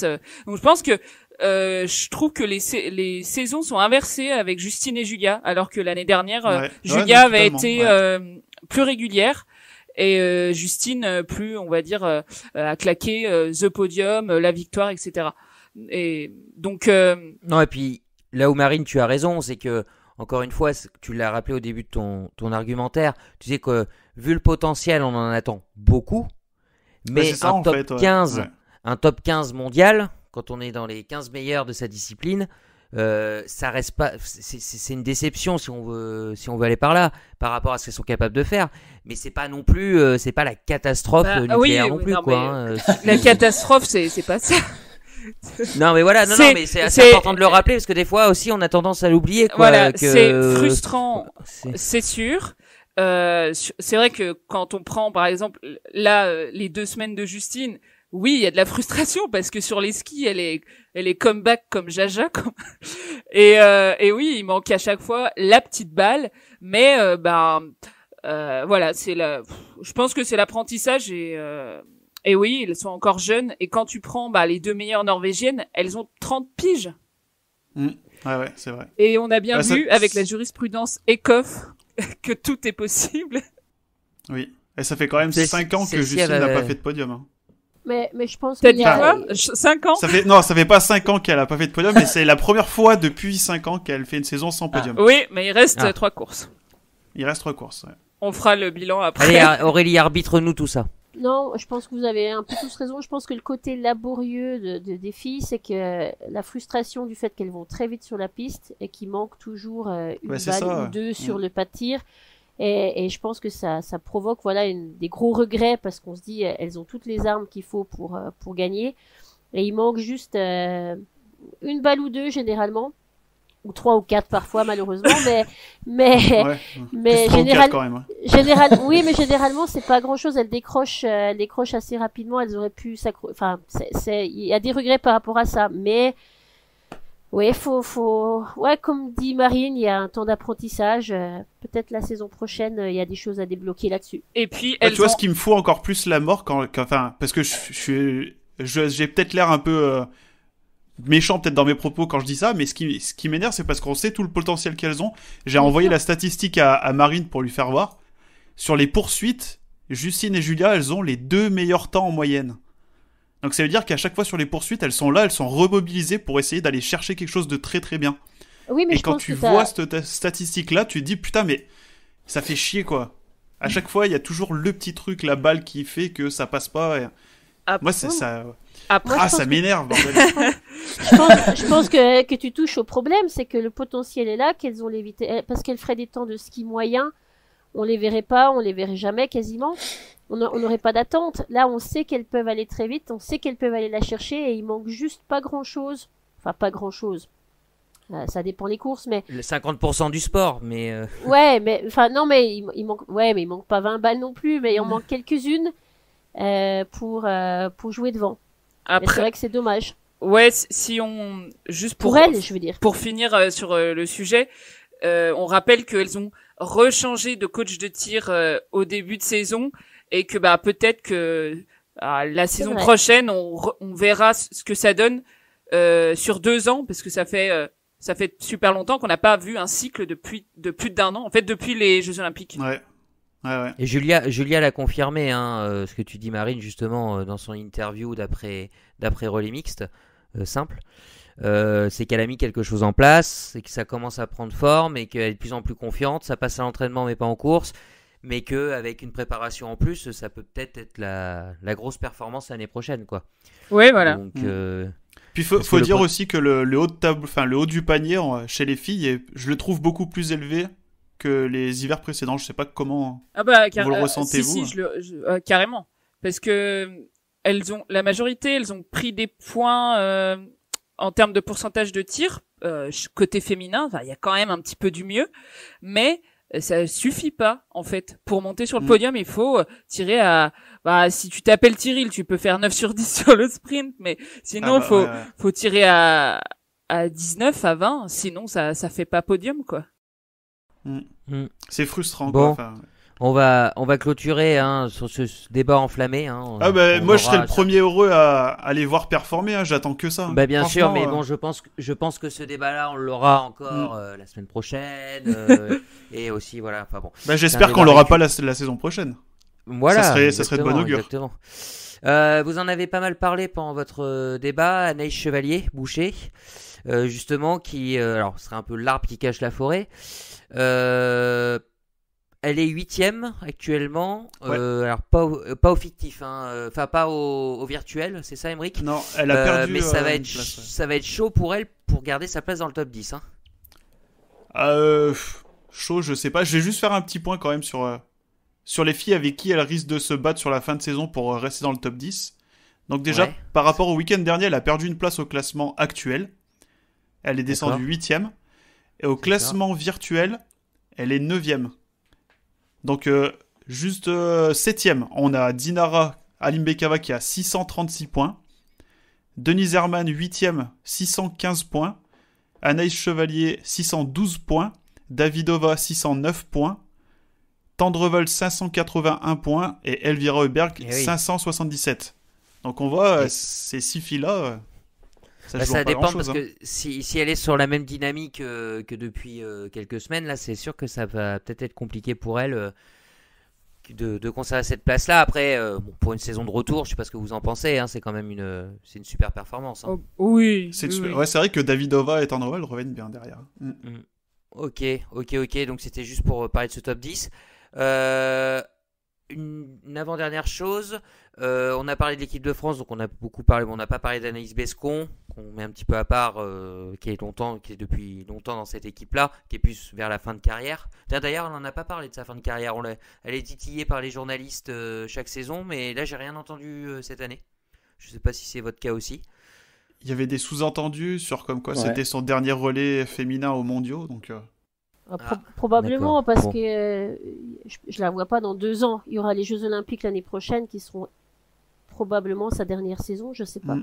Speaker 2: Donc je pense que euh, je trouve que les, les saisons sont inversées avec Justine et Julia, alors que l'année dernière, euh, Julia avait été plus régulière et Justine plus, on va dire, à claqué The Podium, la victoire, etc. Et
Speaker 1: donc... Non, et puis là où Marine, tu as raison, c'est que, encore une fois, tu l'as rappelé au début de ton, ton argumentaire, tu sais que vu le potentiel, on en attend beaucoup ben, mais, un top 15, un top 15 mondial, quand on est dans les 15 meilleurs de sa discipline, euh, ça reste pas. C'est une déception si on veut si on veut aller par là, par rapport à ce qu'ils sont capables de faire. Mais c'est pas non plus, euh, c'est pas la catastrophe bah, nucléaire non plus quoi. Hein, euh,
Speaker 2: la catastrophe, c'est pas ça. non mais voilà, non, non mais c'est assez important
Speaker 1: de le rappeler parce que des fois aussi on a tendance à l'oublier. Voilà, c'est frustrant,
Speaker 2: c'est sûr. Euh, c'est vrai que quand on prend par exemple là euh, les deux semaines de Justine, oui, il y a de la frustration parce que sur les skis, elle est, elle est comeback comme Jaja. Et, euh, et oui, il manque à chaque fois la petite balle, mais bah, voilà, c'est la. Je pense que c'est l'apprentissage et et oui, ils sont encore jeunes. Et quand tu prends bah, les deux meilleures norvégiennes, elles ont 30 piges.
Speaker 3: Mmh. ouais, c'est vrai. Et on a bien bah, vu
Speaker 2: avec la jurisprudence EKOF. que tout est possible.
Speaker 3: Oui. Et ça fait quand même 5 ans que Justine n'a pas fait de podium. Hein.
Speaker 4: Mais, mais, je pense que. 5 ans
Speaker 3: Non, ça fait pas 5 ans qu'elle a pas fait de podium, mais c'est la première fois depuis 5 ans qu'elle fait une saison sans ah. podium. oui, mais il reste 3 ah. courses. Il reste 3 courses,
Speaker 2: On fera le bilan après. Allez,
Speaker 1: Aurélie, arbitre-nous tout ça.
Speaker 4: Non, je pense que vous avez un peu tous raison. Je pense que le côté laborieux de, des filles, c'est que la frustration du fait qu'elles vont très vite sur la piste et qu'il manque toujours euh, une balle ou deux sur mm. le pas de tir. Et, je pense que ça, provoque voilà des gros regrets parce qu'on se dit euh, elles ont toutes les armes qu'il faut pour, euh, pour gagner. Et il manque juste une balle ou deux généralement ou trois ou quatre parfois malheureusement mais mais mais quand oui mais généralement c'est pas grand chose euh, elles décrochent assez rapidement elles auraient pu enfin c'est il y a des regrets par rapport à ça mais oui, faut, faut, ouais, comme dit Marine, il y a un temps d'apprentissage. Euh, peut-être la saison prochaine, euh, il y a des choses à débloquer là-dessus. Et puis, bah, tu vois, ce qui
Speaker 3: me faut encore plus la mort quand, enfin, parce que je, je j'ai peut-être l'air un peu méchant peut-être dans mes propos quand je dis ça, mais ce qui, ce qui m'énerve, c'est parce qu'on sait tout le potentiel qu'elles ont. J'ai envoyé la statistique à, Marine pour lui faire voir. Sur les poursuites, Justine et Julia, elles ont les deux meilleurs temps en moyenne. Donc ça veut dire qu'à chaque fois sur les poursuites, elles sont là, elles sont remobilisées pour essayer d'aller chercher quelque chose de très très bien.
Speaker 6: Oui, mais et quand tu vois
Speaker 3: cette statistique-là, tu te dis putain, mais ça fait chier quoi. À mm. chaque fois, il y a toujours le petit truc, la balle qui fait que ça passe pas. Ah, moi, c'est ça. Après, ah, ça m'énerve, je pense,
Speaker 4: que, que, tu touches au problème, c'est que le potentiel est là, qu'elles ont les eh, parce qu'elles feraient des temps de ski moyens, on les verrait pas, on les verrait jamais quasiment. On n'aurait pas d'attente. Là, on sait qu'elles peuvent aller très vite, on sait qu'elles peuvent aller la chercher et il manque juste pas grand chose. Enfin, pas grand chose. Euh, ça dépend les courses, mais.
Speaker 1: Le 50% du sport, mais. Euh,
Speaker 4: ouais, mais. Enfin, non, mais il, manque. Ouais, mais il manque pas 20 balles non plus, mais il en mm. manque quelques-unes euh, pour, pour jouer devant. Après... C'est vrai que c'est dommage.
Speaker 2: Ouais, si on juste pour, pour je veux dire. Pour finir euh, sur euh, le sujet, euh, on rappelle qu'elles ont rechangé de coach de tir au début de saison et que bah peut-être que ah, la saison prochaine on, on, verra ce que ça donne sur deux ans parce que ça fait ça fait super longtemps qu'on n'a pas vu un cycle depuis de plus d'un an en fait depuis les Jeux Olympiques. Ouais.
Speaker 1: Et Julia, Julia l'a confirmé, hein, ce que tu dis Marine justement dans son interview d'après d'après Mixed Mixte. Euh, simple. Euh, c'est qu'elle a mis quelque chose en place c'est que ça commence à prendre forme et qu'elle est de plus en plus confiante. Ça passe à l'entraînement mais pas en course, mais que avec une préparation en plus, ça peut peut-être être la, grosse performance l'année prochaine, quoi.
Speaker 6: Oui, voilà. Mm. Euh,
Speaker 3: Puis faut, faut dire aussi que le, haut de table, enfin le haut du panier chez les filles, je le trouve beaucoup plus élevé que les hivers précédents. Je sais pas comment ah bah, vous le ressentez-vous.
Speaker 2: Hein. carrément, parce que elles ont la majorité, elles ont pris des points euh, en termes de pourcentage de tir euh, côté féminin. Il y a quand même un petit peu du mieux, mais euh, ça suffit pas en fait pour monter sur le mm. podium. Il faut tirer à bah si tu t'appelles tyrille, tu peux faire 9 sur 10 sur le sprint, mais sinon il ah bah faut faut tirer à à 19 à 20, sinon ça ça fait pas podium quoi.
Speaker 3: Mm. Mm. C'est frustrant quoi.
Speaker 1: On va, on va clôturer hein, sur ce débat enflammé. Hein. Ah ben, moi, je serais le
Speaker 3: premier heureux à aller voir performer. Hein, j'attends que ça. Ben, bien sûr, mais bon, euh, je pense, que, je
Speaker 1: pense que ce débat-là, on l'aura encore mm. euh, la semaine prochaine. Euh, et aussi, voilà. Enfin, ben, J'espère qu'on l'aura pas
Speaker 3: la, saison prochaine. Voilà. Ça serait, de bonne augure.
Speaker 1: vous en avez pas mal parlé pendant votre débat, Anaïs Chevalier, Boucher, justement, qui alors, serait un peu l'arbre qui cache la forêt. Euh, elle est huitième actuellement. Euh, alors euh, pas au, fictif, hein. Euh, enfin pas au, virtuel, c'est ça, Emric Non, elle a perdu. mais ça va être place, ça va être chaud pour elle pour garder sa place dans le top 10. Hein.
Speaker 3: Ah, chaud, je sais pas. Je vais juste faire un petit point quand même sur sur les filles avec qui elle risque de se battre sur la fin de saison pour rester dans le top 10. Donc déjà, par rapport au week-end dernier, elle a perdu une place au classement actuel. Elle est descendue huitième. Et au classement virtuel, elle est neuvième. Donc, euh, juste euh, septième, on a Dinara Alimbekava qui a 636 points. Denis Herman, 8 615 points. Anaïs Chevalier, 612 points. Davidova, 609 points. Tendrevol, 581 points. Et Elvira Huberg, 577. Eh Donc on voit, euh, ces six filles-là. Ça, bah, dépend parce hein. que
Speaker 1: si, elle est sur la même dynamique euh, que depuis euh, quelques semaines, là, c'est sûr que ça va peut-être être compliqué pour elle euh, de, conserver cette place-là. Après, pour une saison de retour, je sais pas ce que vous en pensez, hein, c'est quand même une, c'est une super performance.
Speaker 3: Hein. Oh, oui. C'est vrai que Davidova et Tarnova, elle reviennent bien derrière.
Speaker 6: Mm. Mm.
Speaker 1: Ok, ok, ok. Donc c'était juste pour parler de ce top 10. une avant-dernière chose. Euh, on a parlé de l'équipe de France, donc on a beaucoup parlé, mais on n'a pas parlé d'Anaïs Bescon, qu'on met un petit peu à part, euh, qui est longtemps, qui est depuis longtemps dans cette équipe-là, qui est plus vers la fin de carrière. D'ailleurs, on n'en a pas parlé de sa fin de carrière. On elle est titillée par les journalistes euh, chaque saison, mais là, j'ai rien entendu cette année. Je ne sais pas si c'est votre cas aussi.
Speaker 3: Il y avait des sous-entendus sur comme quoi c'était son dernier relais féminin aux mondiaux, donc.
Speaker 4: Ah,
Speaker 6: ah, probablement parce
Speaker 4: que je, je la vois pas dans deux ans. Il y aura les Jeux Olympiques l'année prochaine qui seront probablement sa dernière saison, je sais pas.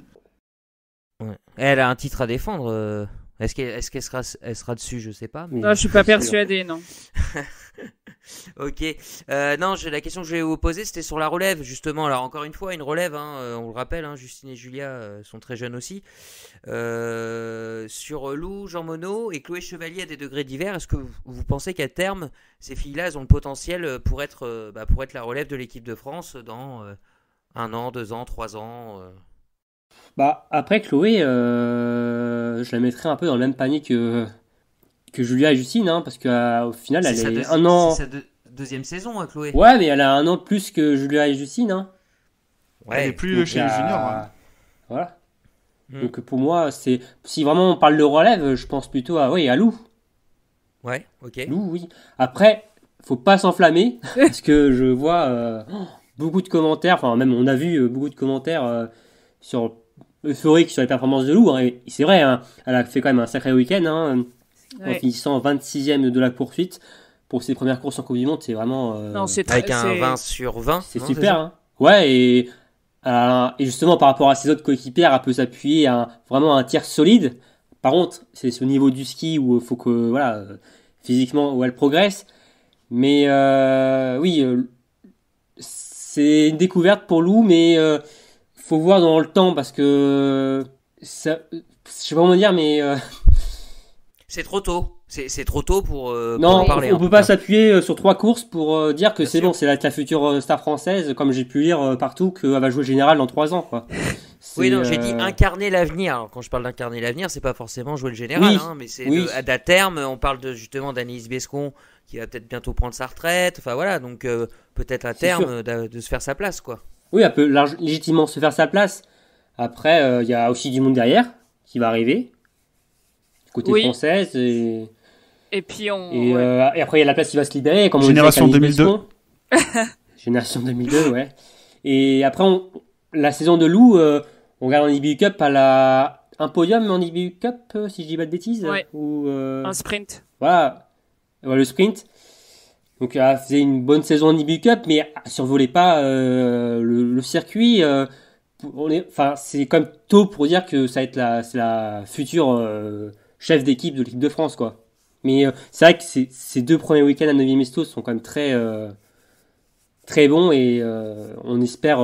Speaker 1: Mm. Elle a un titre à défendre. Euh. Est-ce qu'elle est qu'elle sera, elle sera dessus Je sais pas. Mais... Non, je suis pas persuadé, non. ok. Euh, non, la question que je vais vous poser, c'était sur la relève, justement. Alors, encore une fois, une relève, hein, euh, on le rappelle, hein, Justine et Julia sont très jeunes aussi. sur Lou, Jean Monod et Chloé Chevalier à des degrés divers, est-ce que vous pensez qu'à terme, ces filles-là, elles ont le potentiel pour être, bah, pour être la relève de l'équipe de France dans un an, deux ans, trois ans euh.
Speaker 5: Bah après Chloé, euh, je la mettrais un peu dans le même panier que, que Julia et Justine, hein, parce euh, au final elle est un an. C'est
Speaker 1: sa deuxième saison, hein, Chloé. Ouais, mais elle
Speaker 5: a un an plus que Julia et Justine. Hein. Ouais, elle est plus chez les hein. Voilà. Hmm. Donc pour moi, c'est si vraiment on parle de relève, je pense plutôt à oui à Lou. Ouais, ok. Lou, oui. Après, faut pas s'enflammer parce que je vois beaucoup de commentaires, enfin même on a vu euh, beaucoup de commentaires euh, sur euphorique sur les performances de Lou. Hein, c'est vrai, hein, elle a fait quand même un sacré week-end hein, en finissant 26e de la poursuite. Pour ses premières courses en Coupe du Monde, c'est vraiment. Euh, Avec un 20 sur 20. C'est super. Ouais, et, et, justement, par rapport à ses autres coéquipières, elle peut s'appuyer à un, vraiment un tiers solide. Par contre, c'est ce niveau du ski où il faut que, voilà, physiquement, où elle progresse. Mais oui, c'est une découverte pour Lou, mais il euh, faut voir dans le temps parce que ça, je sais pas comment dire, mais euh,
Speaker 1: c'est trop tôt. C'est trop tôt euh, pour, non, en parler. On hein. peut pas
Speaker 5: s'appuyer sur trois courses pour dire que c'est bon, c'est la, future star française, comme j'ai pu lire partout, qu'elle va jouer général dans trois ans, Oui, non, j'ai dit
Speaker 1: incarner l'avenir. Quand je parle d'incarner l'avenir, c'est pas forcément jouer le général, hein, mais c'est à terme. On parle de, justement d'Anaïs Bescon qui va peut-être bientôt prendre sa retraite. Enfin voilà, donc peut-être à terme euh, de, se faire sa place, quoi.
Speaker 5: Oui, elle peut légitimement se faire sa place. Après, euh, il y a aussi du monde derrière qui va arriver, côté française. Et, puis on. Euh, et, après, il y a la place qui va se libérer. Comme Génération 2002. Génération 2002, ouais. Et après, la saison de loup on regarde en IBU Cup à la. Un podium en IBU Cup, si je dis pas de bêtises. Ou, Un sprint. Voilà. le sprint. Donc ah, elle faisait une bonne saison en IBU Cup, mais elle survolait pas euh, le, circuit. Euh, on enfin, c'est quand même tôt pour dire que ça va être la, la future euh, chef d'équipe de l'équipe de France, quoi. Mais c'est vrai que ces deux premiers week-ends à 9 Mesto sont quand même très très bons et on espère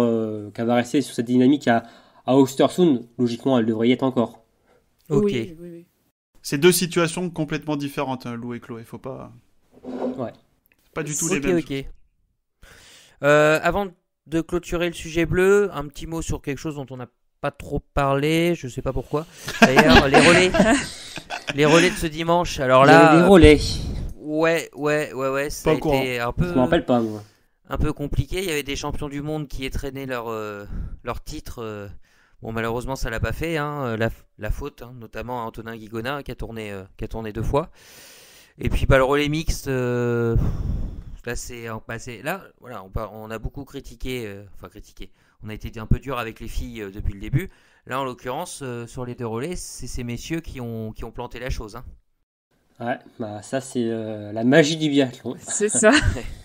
Speaker 5: qu'elle va rester sur cette dynamique à, à Ostersund. Logiquement, elle devrait y être encore. Ok.
Speaker 3: Oui, C'est deux situations complètement différentes, hein, Lou et Chloé. Faut pas. Ouais. Pas du tout les Ok,
Speaker 1: ok. Euh, avant de clôturer le sujet bleu, un petit mot sur quelque chose dont on n'a pas trop parlé, je sais pas pourquoi. D'ailleurs, les relais. Les relais de ce dimanche. Alors là. Les, relais. Ouais, ouais, ouais, ouais. Ça a été un peu. pas, moi. Un peu compliqué. Il y avait des champions du monde qui étraînaient leur, euh, leur titre. Euh. Bon, malheureusement, ça l'a pas fait. Hein. la, la, faute, hein, notamment à Antonin Guigona, qui a tourné, qui a tourné deux fois. Et puis bah, le relais mixte, là euh, bah, c'est passé bah, là voilà, on, on, a beaucoup critiqué, euh, enfin critiqué. On a été un peu dur avec les filles euh, depuis le début. Là en l'occurrence sur les deux relais, c'est ces messieurs qui ont qui ont planté la chose. Hein.
Speaker 5: Ouais, bah ça c'est la magie du biathlon. C'est ça.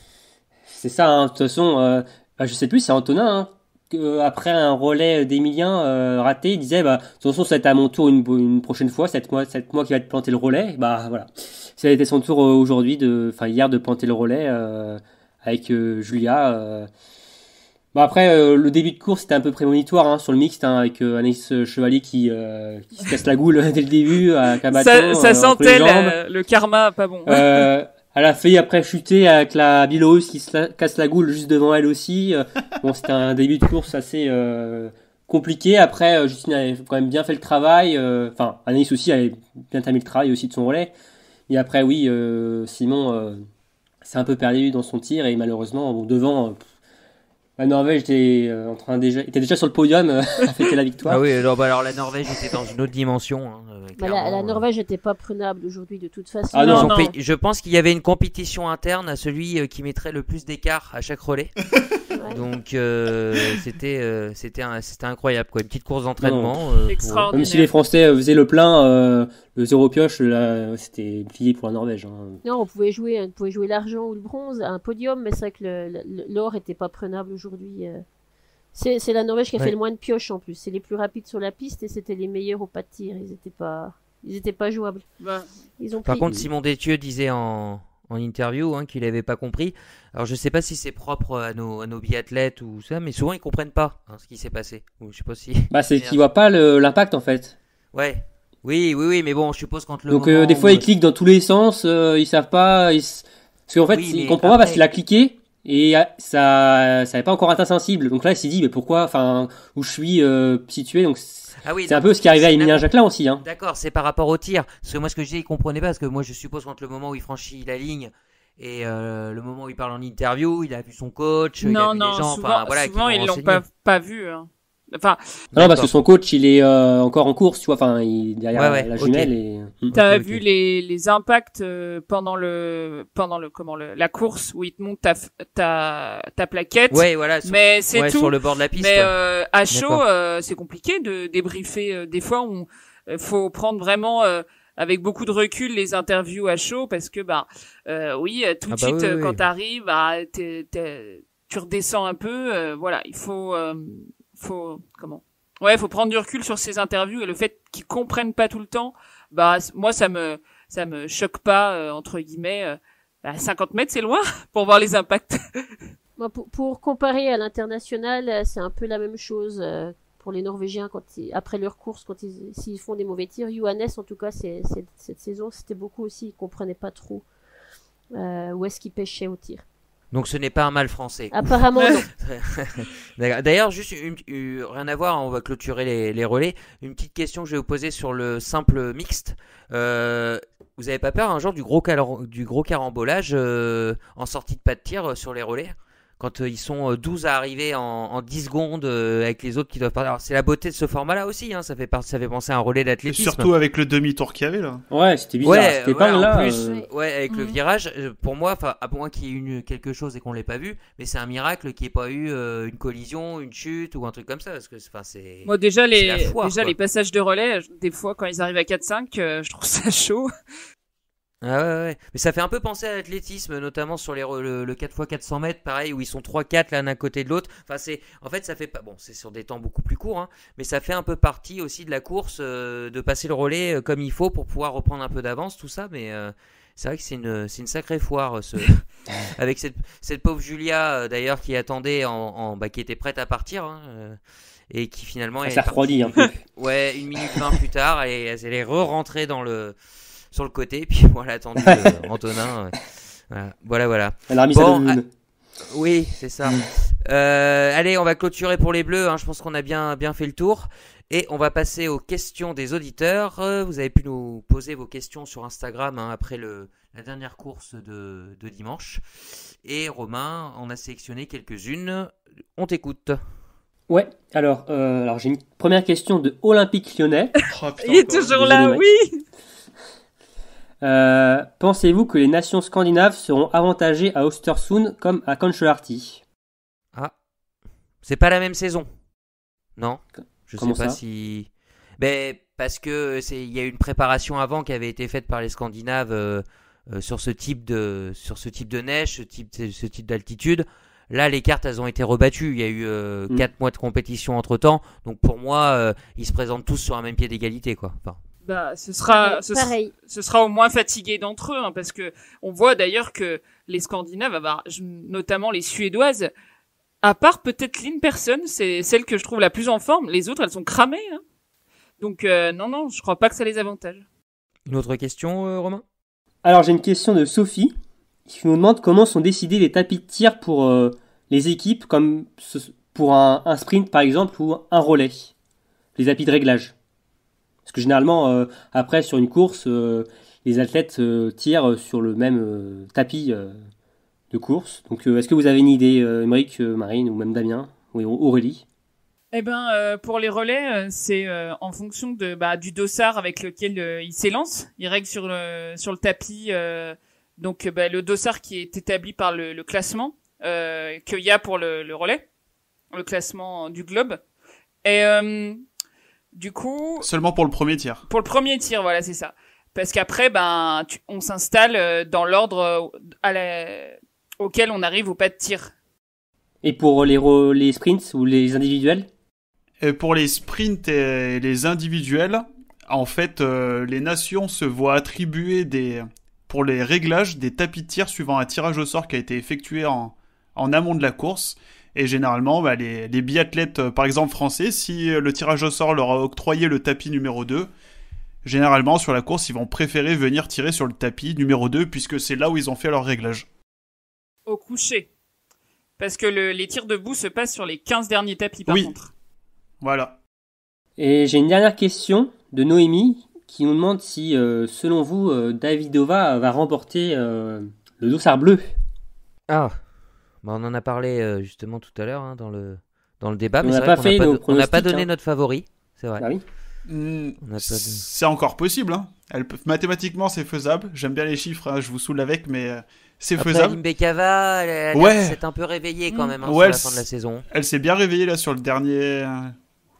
Speaker 5: c'est ça. Hein. De toute façon, je bah, je sais plus, c'est Antonin hein, après un relais d'Emilien raté, il disait bah, de toute façon, c'est à mon tour une, une prochaine fois, c'est moi, qui va te planter le relais. Bah voilà ça a été son tour euh, aujourd'hui, de, enfin hier, de planter le relais euh, avec euh, Julia. Bon après, le début de course c'était un peu prémonitoire hein, sur le mixte hein, avec euh, Anaïs Chevalier qui, qui, se casse la goule dès le début. À Cabaton, ça, ça sentait le
Speaker 2: karma pas bon.
Speaker 5: elle a failli après chuter avec la Biélorus qui se casse la goule juste devant elle aussi. bon, c'était un début de course assez compliqué. Après, Justine avait quand même bien fait le travail. Enfin, Anaïs aussi avait bien terminé le travail aussi de son relais. Et après, oui, euh, Simon euh, s'est un peu perdu dans son tir et malheureusement, devant, la Norvège était euh, en train déjà, était déjà sur le podium euh, à fêter la victoire. Ah oui, bah, alors, la Norvège était
Speaker 1: dans une autre dimension. Hein, euh,
Speaker 4: bah, la, Norvège n'était pas prenable aujourd'hui de toute façon. Ah non,
Speaker 1: je pense qu'il y avait une compétition interne à celui qui mettrait le plus d'écart à chaque relais. Donc c'était c'était incroyable quoi, une petite course d'entraînement. Même si les
Speaker 5: Français faisaient le plein, le zéro pioche c'était plié pour la Norvège. Hein.
Speaker 4: Non, on pouvait jouer, pouvait jouer l'argent ou le bronze, à un podium, mais c'est vrai que l'or était pas prenable aujourd'hui aujourd'hui. Euh. C'est la Norvège qui a fait le moins de pioches en plus. C'est les plus rapides sur la piste et c'était les meilleurs au pas de tir. Ils n'étaient pas, pas jouables. Bah. Ils ont Par contre, Simon
Speaker 1: Détieux disait en, interview hein, qu'il n'avait pas compris. Alors je ne sais pas si c'est propre euh, à nos, biathlètes ou ça, mais souvent ils comprennent pas hein, ce qui s'est passé. Ou je sais pas si. Bah c'est qu'ils voient
Speaker 5: pas l'impact en fait.
Speaker 1: Ouais. Oui, oui, oui, mais bon, je suppose quand le. Donc euh, des fois ils cliquent
Speaker 5: dans tous les sens, Ils ils savent pas. Ils... Parce qu'en fait, ils comprennent pas parce qu'il a cliqué et ça ça n'avait pas encore atteint sensible donc là il s'est dit mais pourquoi enfin où je suis euh, situé donc ah c'est un peu ce qui arrivait à Emilien Jacquelin aussi hein.
Speaker 1: d'accord c'est par rapport au tir parce que moi ce que j'ai il comprenait pas parce que moi je suppose qu'entre le moment où il franchit la ligne et euh, le moment où il parle en interview il a vu son coach non, il a souvent, ils l'ont pas, vu
Speaker 2: hein. Enfin, non, parce que son
Speaker 5: coach, il est euh, encore en course, tu vois, enfin, il, derrière la jumelle. Et... Hum. T'as vu
Speaker 2: Les, les impacts euh, pendant le pendant le comment le, la course où il te monte ta ta, ta plaquette. Ouais, voilà. mais c'est tout. Sur le bord de la Mais euh, à chaud, c'est compliqué de débriefer. des fois, on faut prendre vraiment avec beaucoup de recul les interviews à chaud parce que bah oui, tout de ah bah suite quand t'arrives, arrives bah, tu redescends un peu. voilà, il faut faut comment Ouais, faut prendre du recul sur ces interviews et le fait qu'ils comprennent pas tout le temps, bah moi ça me ça me choque pas euh, entre guillemets. 50 euh, bah, mètres c'est loin pour voir les impacts. pour, comparer à
Speaker 4: l'international, euh, c'est un peu la même chose pour les Norvégiens quand après leur course, quand s'ils font des mauvais tirs. Johannes en tout cas cette saison c'était beaucoup aussi, ils comprenaient pas trop où est-ce qu'ils pêchaient au tir.
Speaker 1: Donc ce n'est pas un mal français. Apparemment D'ailleurs, juste rien à voir, hein, on va clôturer les, relais. Une petite question que je vais vous poser sur le simple mixte. Euh, vous n'avez pas peur un genre du gros, du gros carambolage euh, en sortie de pas de tir euh, sur les relais quand euh, ils sont 12 euh, à arriver en, en 10 secondes euh, avec les autres qui doivent partir. C'est la beauté de ce format-là aussi, hein, ça, fait ça fait penser
Speaker 3: à un relais d'athlétisme. Surtout avec le demi-tour qu'il y avait là. Ouais, c'était bizarre, ouais, c'était pas Plus,
Speaker 1: Ouais, avec le mmh. virage, pour moi, à moins qu'il y ait eu quelque chose et qu'on l'ait pas vu, mais c'est un miracle qu'il n'y ait pas eu une collision, une chute ou un truc comme ça. Parce que c'est. Moi, déjà, les, déjà les
Speaker 2: passages de relais, des fois, quand ils arrivent à 4-5, je trouve ça chaud.
Speaker 1: Ah mais ça fait un peu penser à l'athlétisme, notamment sur les, le, 4x400 mètres, pareil, où ils sont 3-4 l'un à côté de l'autre. Enfin, c'est, en fait, ça fait pas. Bon, c'est sur des temps beaucoup plus courts, hein, mais ça fait un peu partie aussi de la course, euh, de passer le relais euh, comme il faut pour pouvoir reprendre un peu d'avance, tout ça. Mais euh, c'est vrai que c'est une, une, sacrée foire, ce... avec cette, cette, pauvre Julia, d'ailleurs, qui attendait, en, bah, qui était prête à partir. Hein, et qui finalement. Elle s'est un peu. Ouais, une minute vingt plus tard, et elle est re-rentrée dans le sur le côté. Puis voilà, attendu euh, Antonin. Euh, voilà, voilà. Elle a ah, Oui, c'est ça. Mm. Euh, allez, on va clôturer pour les Bleus. Hein. Je pense qu'on a bien, bien fait le tour. Et on va passer aux questions des auditeurs. Vous avez pu nous poser vos questions sur Instagram hein, après la dernière course de, dimanche. Et Romain on a sélectionné quelques-unes.
Speaker 5: On t'écoute. Ouais, alors, alors j'ai une première question de Olympique Lyonnais. Il est oh, toujours là, oui euh, pensez-vous que les nations scandinaves seront avantagées à Ostersund comme à Kanchelarty
Speaker 1: Ah, c'est pas la même saison. Non, je sais pas si. Ben parce que c'est il y a une préparation avant qui avait été faite par les Scandinaves euh, euh, sur ce type de sur ce type de neige, ce type ce type d'altitude. Là, les cartes, elles ont été rebattues. Il y a eu 4 mm. mois de compétition entre temps. Donc, pour moi, ils se présentent tous sur un même pied d'égalité. quoi. Enfin,
Speaker 2: bah, ce sera, ah, ce, sera au moins fatigué d'entre eux, hein, parce que on voit d'ailleurs que les Scandinaves, notamment les Suédoises, à part peut-être l'une personne, c'est celle que je trouve la plus en forme. Les autres, elles sont cramées. Hein. Donc euh, non, non, je crois pas que ça les avantage.
Speaker 5: Une autre question, euh, Romain Alors j'ai une question de Sophie qui nous demande comment sont décidés les tapis de tir pour euh, les équipes, comme pour un, un, sprint par exemple ou un relais. Les tapis de réglage. Parce que généralement, euh, après, sur une course, euh, les athlètes euh, tirent sur le même tapis de course. Donc, est-ce que vous avez une idée, Émeric, Marine, ou même Damien, ou Aurélie
Speaker 2: eh ben, pour les relais, c'est en fonction de, bah, du dossard avec lequel ils s'élancent. Ils règlent sur le, sur le tapis donc bah, le dossard qui est établi par le, classement qu'il y a pour le, le relais, le classement du globe. Et du coup.
Speaker 3: Seulement pour le premier tir.
Speaker 2: Pour le premier tir, voilà, c'est ça. Parce qu'après, ben, on s'installe euh, dans l'ordre euh, auquel on arrive au pas de tir.
Speaker 3: Et pour les, sprints ou les individuels Pour les sprints et les individuels, en fait, euh, les nations se voient attribuer des, pour les réglages des tapis de tir suivant un tirage au sort qui a été effectué en amont de la course. Et généralement, bah, les, biathlètes, euh, par exemple français, si euh, le tirage au sort leur a octroyé le tapis numéro 2, généralement sur la course, ils vont préférer venir tirer sur le tapis numéro 2 puisque c'est là où ils ont fait leur réglage.
Speaker 2: Au coucher. Parce que les tirs debout se passent sur les 15 derniers tapis par oui. contre. Voilà.
Speaker 3: Et j'ai une dernière question
Speaker 5: de Noémie qui nous demande si, euh, selon vous, David Davidova va remporter le
Speaker 1: dossard bleu. Ah, bah, on en a parlé euh, justement tout à l'heure hein, dans, le, dans le débat, mais, on n'a pas, donné hein. notre favori, c'est vrai. Bah
Speaker 3: hmm, c'est encore possible. Hein. mathématiquement, c'est faisable. J'aime bien les chiffres, je vous saoule avec, mais euh, c'est faisable.
Speaker 1: Imbekava, elle, elle s'est un peu réveillée quand hmm. même hein, la fin de la saison.
Speaker 3: Elle s'est bien réveillée là sur le dernier,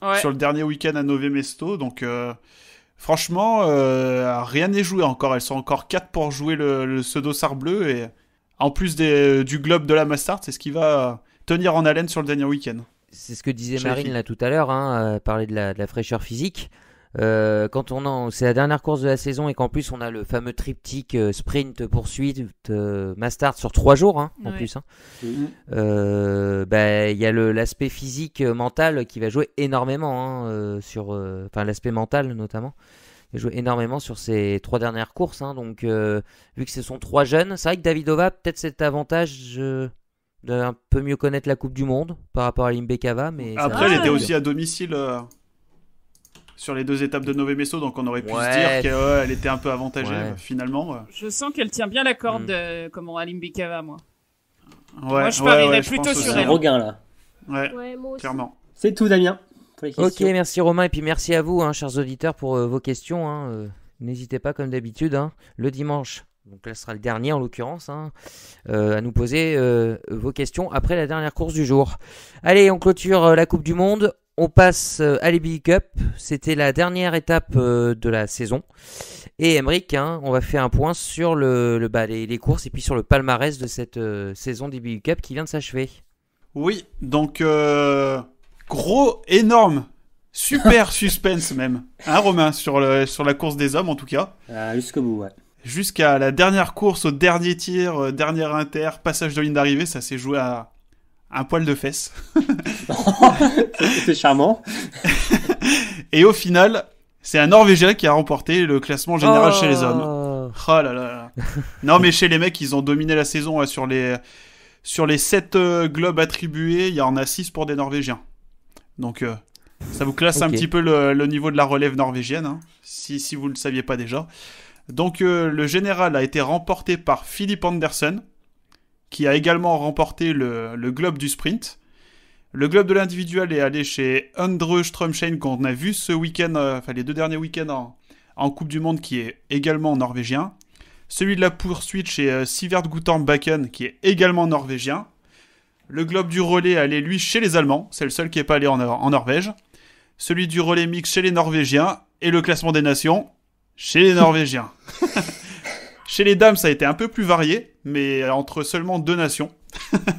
Speaker 3: euh, dernier week-end à Nové Mesto. Donc, franchement, rien n'est joué encore. Elles sont encore quatre pour jouer le, le pseudo-sar bleu et en plus euh, du globe de la Mastart, c'est ce qui va tenir en haleine sur le dernier week-end. C'est ce que disait Marine
Speaker 1: tout à l'heure, hein, euh, parler de la, fraîcheur physique. Euh, quand on c'est la dernière course de la saison et qu'en plus on a le fameux triptyque sprint poursuite euh, Mastart sur trois jours hein, en plus. Hein. Mm-hmm. Bah, il y a l'aspect physique mental qui va jouer énormément sur, enfin l'aspect mental notamment joué énormément sur ces trois dernières courses. Hein. donc, euh, vu que ce sont trois jeunes, c'est vrai que Davidova peut-être cet avantage euh, de d'un peu mieux connaître la Coupe du Monde par rapport à Limbekava. Mais Après, elle était aussi à
Speaker 3: domicile euh, sur les deux étapes de Nové donc on aurait pu se dire qu'elle était un peu avantagée finalement.
Speaker 2: Je sens qu'elle tient bien la corde, mm. comme comment à Limbekava, moi. Ouais, moi, je parierais plutôt sur elle. Un regain là.
Speaker 3: Ouais, clairement.
Speaker 1: C'est tout, Damien. Ok, merci Romain, et puis merci à vous, hein, chers auditeurs, pour euh, vos questions. Hein, euh, n'hésitez pas, comme d'habitude, hein. le dimanche, donc là sera le dernier en l'occurrence, euh, à nous poser vos questions après la dernière course du jour. Allez, on clôture la Coupe du Monde. On passe à l'EBI Cup. C'était la dernière étape de la saison. Et Emrick, on va faire un point sur bah, les,
Speaker 3: courses et puis sur le palmarès de cette saison d'EBI Cup qui vient de s'achever. Oui, donc Gros, énorme, super suspense même, un hein, Romain, sur, la course des hommes en tout cas. Ah, jusqu'au bout, ouais. Jusqu'à la dernière course, au dernier tir, dernier euh, dernière inter, passage de ligne d'arrivée, ça s'est joué à un poil de fesses. c'est charmant. Et au final, c'est un Norvégien qui a remporté le classement général chez les hommes. Oh, oh là là, Non mais chez les mecs, ils ont dominé la saison sur les sur 7 euh, globes attribués, il y en a 6 pour des Norvégiens. Donc euh, ça vous classe un petit peu le, niveau de la relève norvégienne, hein, si, vous ne le saviez pas déjà. Donc euh, le général a été remporté par Philippe Andersen, qui a également remporté le, globe du sprint. Le globe de l'individuel est allé chez Andre Strömschein, qu'on a vu ce week-end, euh, enfin les deux derniers week-ends en, Coupe du Monde, qui est également norvégien. Celui de la poursuite chez Sivert Guttorm Bakken, qui est également norvégien. Le globe du relais allait, lui, chez les Allemands. C'est le seul qui n'est pas allé en, Norvège. Celui du relais mixte chez les Norvégiens. Et le classement des nations chez les Norvégiens. chez les dames, ça a été un peu plus varié, mais entre seulement deux nations.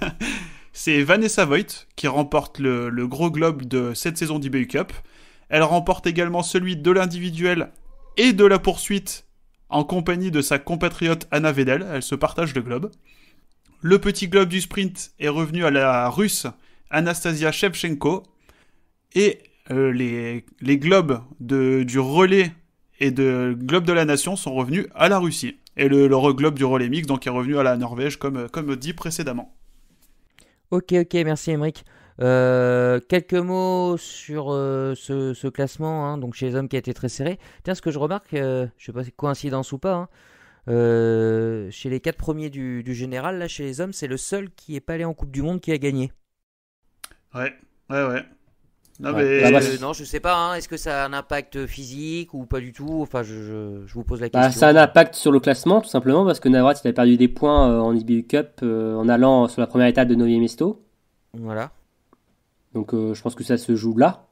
Speaker 3: C'est Vanessa Voigt qui remporte le, gros globe de cette saison d'IBU Cup. Elle remporte également celui de l'individuel et de la poursuite en compagnie de sa compatriote Anna Vedel. Elle se partage le globe. Le petit globe du sprint est revenu à la russe Anastasia Shevchenko. Et euh, les, les, globes du relais et de globe de la nation sont revenus à la Russie. Et le, globe du relais mix donc est revenu à la Norvège comme, comme dit précédemment.
Speaker 1: Ok, ok, merci Emmerich. Euh, quelques mots sur euh, ce, classement, hein, donc chez les hommes qui a été très serré. Tiens, ce que je remarque, je sais pas si coïncidence ou pas, hein, euh, chez les quatre premiers du, général, là, chez les hommes, c'est le seul qui n'est pas allé en Coupe du Monde qui a gagné.
Speaker 3: Ouais, ouais, ouais. Non, mais... Ah bah, euh,
Speaker 1: non je sais pas, hein. est-ce que ça a un impact physique ou pas du tout Enfin, je, je, vous pose la bah, question. ça a un
Speaker 5: impact sur le classement, tout simplement, parce que Navrat, il a perdu des points euh, en IBU Cup en allant sur la première étape de Novi Mesto. Voilà. Donc, je pense que ça se joue là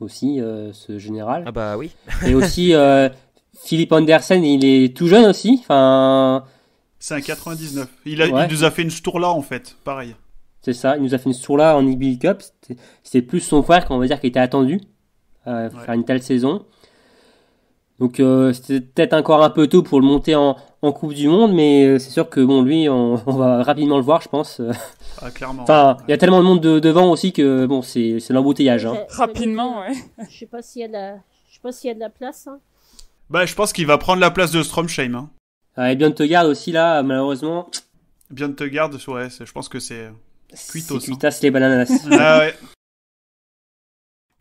Speaker 5: aussi, ce général. Ah bah oui. Et aussi, Philippe Andersen, il est tout jeune aussi. Enfin. C'est
Speaker 3: un 99. Il, il nous a fait une tour là en fait, pareil.
Speaker 5: C'est ça, il nous a fait une tour là en IBL Cup. C'était plus son frère qu'on va dire qui était attendu à euh, pour faire une telle saison. Donc euh, c'était peut-être encore un peu tôt pour le monter en, Coupe du Monde, mais euh, c'est sûr que bon, lui, on, va rapidement le voir, je pense. Ah, clairement. Enfin, il y a tellement de monde devant aussi que bon, c'est l'embouteillage. Hein.
Speaker 4: Rapidement, Je sais pas s'il y a de la, je sais pas s'il y a de la place. Hein.
Speaker 3: Bah, je pense qu'il va prendre la place de Stromshame. Hein. Ah, et bien te garde aussi là, malheureusement. Bien te garde, ouais, je pense que c'est euh, cuitos. Hein. Cuitas hein. les bananas. ah ouais.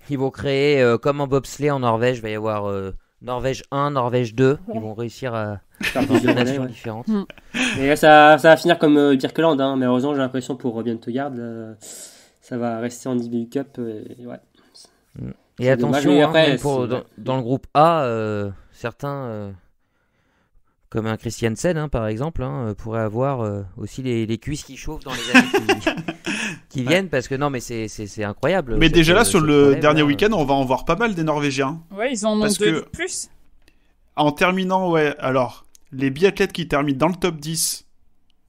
Speaker 1: Ils vont créer, euh, comme en bobsleigh en Norvège, il va y avoir euh, Norvège 1, Norvège 2. Ils vont réussir à faire des nations différentes. Et mm.
Speaker 5: ça, ça, va finir comme euh, Birkeland, mais hein. malheureusement, j'ai l'impression pour Bien te garde, ça va rester en DB Cup. ouais.
Speaker 6: Mm.
Speaker 1: Et attention, hein, après, dans, le groupe A, certains, euh, comme un Christian hein, par exemple, hein, euh, pourraient
Speaker 3: avoir euh, aussi les, cuisses qui chauffent dans les années qui, viennent,
Speaker 1: parce que non, mais c'est
Speaker 3: incroyable. Mais déjà là, sur le dernier week-end, on va en voir pas mal des Norvégiens.
Speaker 2: Ouais, ils en ont deux plus.
Speaker 3: En terminant, ouais, alors, les biathlètes qui terminent dans le top 10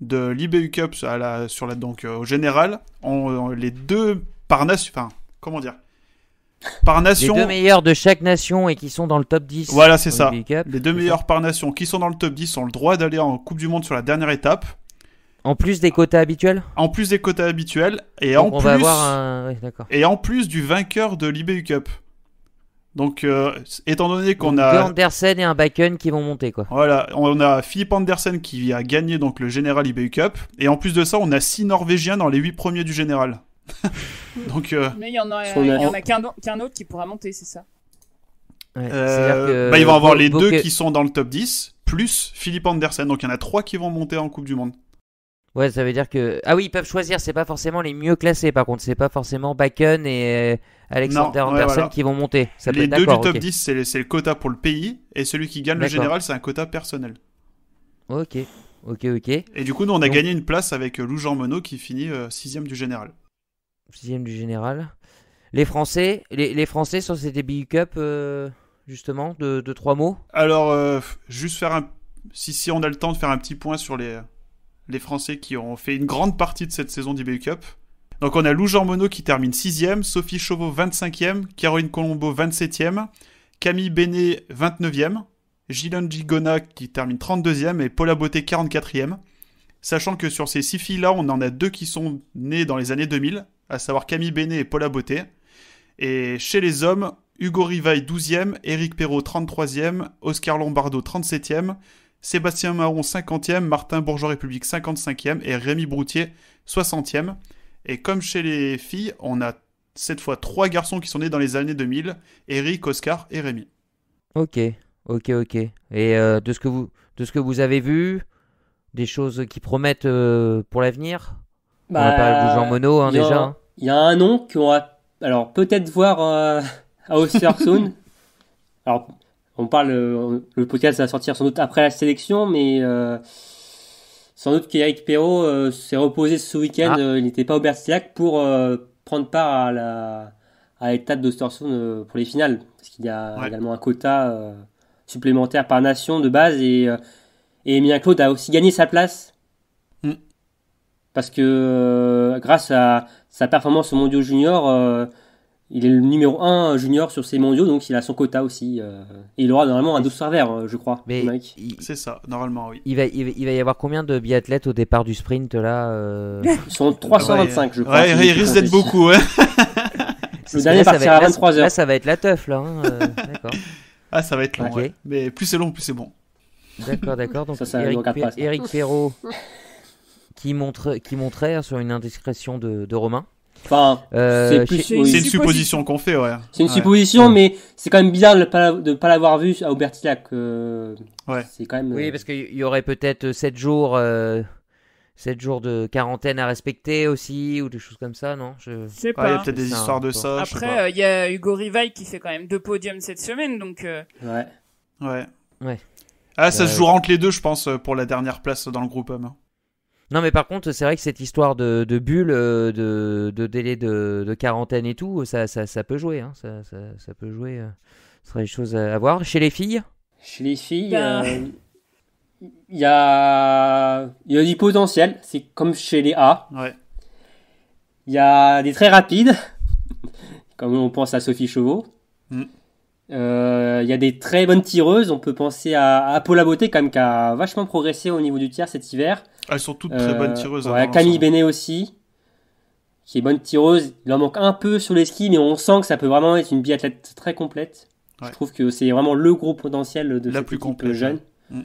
Speaker 3: de l'IBU Cup sur la, donc, au général, ont les deux par enfin, comment dire, par nation. Les deux
Speaker 1: meilleurs de chaque nation et qui sont dans le top 10.
Speaker 3: Voilà, c'est ça. Les deux meilleurs par nation qui sont dans le top 10 ont le droit d'aller en Coupe du Monde sur la dernière étape. En plus des quotas habituels En plus des quotas habituels. Et, en, on plus, va avoir un... et en plus du vainqueur de l'IBU Cup. Donc, euh, étant donné qu'on a. Deux
Speaker 1: Andersen et un Bakken qui vont monter, quoi.
Speaker 3: Voilà, on a Philippe Andersen qui a gagné donc le Général IBU Cup. Et en plus de ça, on a six Norvégiens dans les huit premiers du Général. Donc, euh, Mais il y en a,
Speaker 2: qu'un autre qui pourra monter, c'est ça
Speaker 6: ouais, euh, bah, Il va y avoir les deux qui
Speaker 3: sont dans le top 10, plus Philippe Andersen. Donc il y en a trois qui vont monter en Coupe du Monde.
Speaker 1: Ouais, ça veut dire que. Ah oui, ils peuvent choisir, c'est pas forcément les mieux classés par contre, c'est pas forcément Bakken et euh, Alexander Andersen qui vont monter. Ça les deux du top 10,
Speaker 3: c'est le, le, quota pour le pays et celui qui gagne le général, c'est un quota personnel. Ok, ok, ok. Et du coup, nous on a gagné une place avec Lou Jean Monod qui finit 6 sixième du général sixième du
Speaker 1: général. Les Français, les, les Français sur cette EBU Cup, justement, de,
Speaker 3: de, trois mots Alors, euh, juste faire un. Si, si on a le temps de faire un petit point sur les, les Français qui ont fait une grande partie de cette saison d'EBU Cup. Donc, on a Lou Jean Monod qui termine 6ème, Sophie Chauveau 25ème, Caroline Colombo 27ème, Camille Bénet 29ème, Gilles Gigona qui termine 32ème et Paula Beauté 44ème. Sachant que sur ces six filles-là, on en a deux qui sont nées dans les années 2000, à savoir Camille Bénet et Paula Beauté. Et chez les hommes, Hugo Rivaille, 12e, Éric Perrault 33e, Oscar Lombardo 37e, Sébastien Maron, 50e, Martin Bourgeois-République 55e et Rémi Broutier 60e. Et comme chez les filles, on a cette fois trois garçons qui sont nés dans les années 2000, Eric, Oscar et Rémi. Ok,
Speaker 1: ok, ok. Et euh, de, ce que vous, de ce que vous avez vu, des choses qui promettent euh, pour l'avenir On a bah, parlé de Jean Monod hein, déjà. Hein. Il y a un nom
Speaker 5: qu'on va alors peut-être voir euh, à Ostersund. alors on parle euh, le podcast va sortir sans doute après la sélection, mais euh, sans doute qu'Eric Perrault s'est reposé ce week-end. Ah. il n'était pas au Bercyac pour prendre part à la à d'Ostersund pour les finales, parce qu'il y a également un quota supplémentaire par nation de base et et Claude a aussi gagné sa place. Hmm. Parce que grâce à sa performance au mondiaux junior, euh, il est le numéro 1 euh, junior sur ces mondiaux, donc il a son quota aussi. Euh, et il aura normalement un 12 serveur, je crois. C'est ça, normalement, oui.
Speaker 1: Il va, il va, y avoir combien de biathlètes au départ du sprint, là Ils sont 325, je crois. il risque d'être beaucoup, ouais. Hein. Le dernier partira à 23h. Là, ça va être la teuf, là. Hein, d'accord.
Speaker 3: Ah, ça va être long, Mais plus c'est long, plus c'est bon. D'accord, d'accord. Donc, ça, Eric, Eric Perrault.
Speaker 1: qui, montre, qui montrait hein, sur une indiscrétion de, de Romain. Enfin, euh,
Speaker 3: c'est une, supposition qu'on fait, ouais. C'est une supposition,
Speaker 1: mais c'est quand même bizarre de ne pas, l'avoir vu
Speaker 5: à Aubertillac. Euh, ouais. C'est quand même. Oui, euh, parce
Speaker 1: qu'il y aurait peut-être 7 jours. Euh, 7 jours de quarantaine à respecter aussi, ou des choses comme ça, non Je sais pas. Il y a peut-être
Speaker 6: des histoires de ça. Après,
Speaker 2: il y a Hugo Rivail qui fait quand même deux podiums cette semaine, donc.
Speaker 6: Ouais.
Speaker 3: Ouais. Ouais. Ah, ça se joue entre les deux, je pense, pour la dernière place dans le groupe homme. Hein.
Speaker 1: Non, mais par contre, c'est vrai que cette histoire de, bulles, bulle, euh, de, délai de, quarantaine et tout, ça, ça, peut jouer. ça, peut jouer. Hein. Euh, ce serait une chose à voir. Chez les filles Chez
Speaker 5: les filles, bah. euh, il y, a, du potentiel. C'est comme chez les A. Il y a des très rapides, comme on pense à Sophie Chauveau. Mm. il y a des très bonnes tireuses. On peut penser à, à Paula Beauté, quand même, qui a vachement progressé au niveau du tiers cet hiver. Elles
Speaker 3: sont toutes très bonnes euh, tireuses. Hein, Camille
Speaker 5: Benet aussi, qui est bonne tireuse. Il en manque un peu sur les skis, mais on sent que ça peut vraiment être une biathlète très complète. Je trouve que c'est vraiment le gros
Speaker 1: potentiel de la plus jeune. Mm.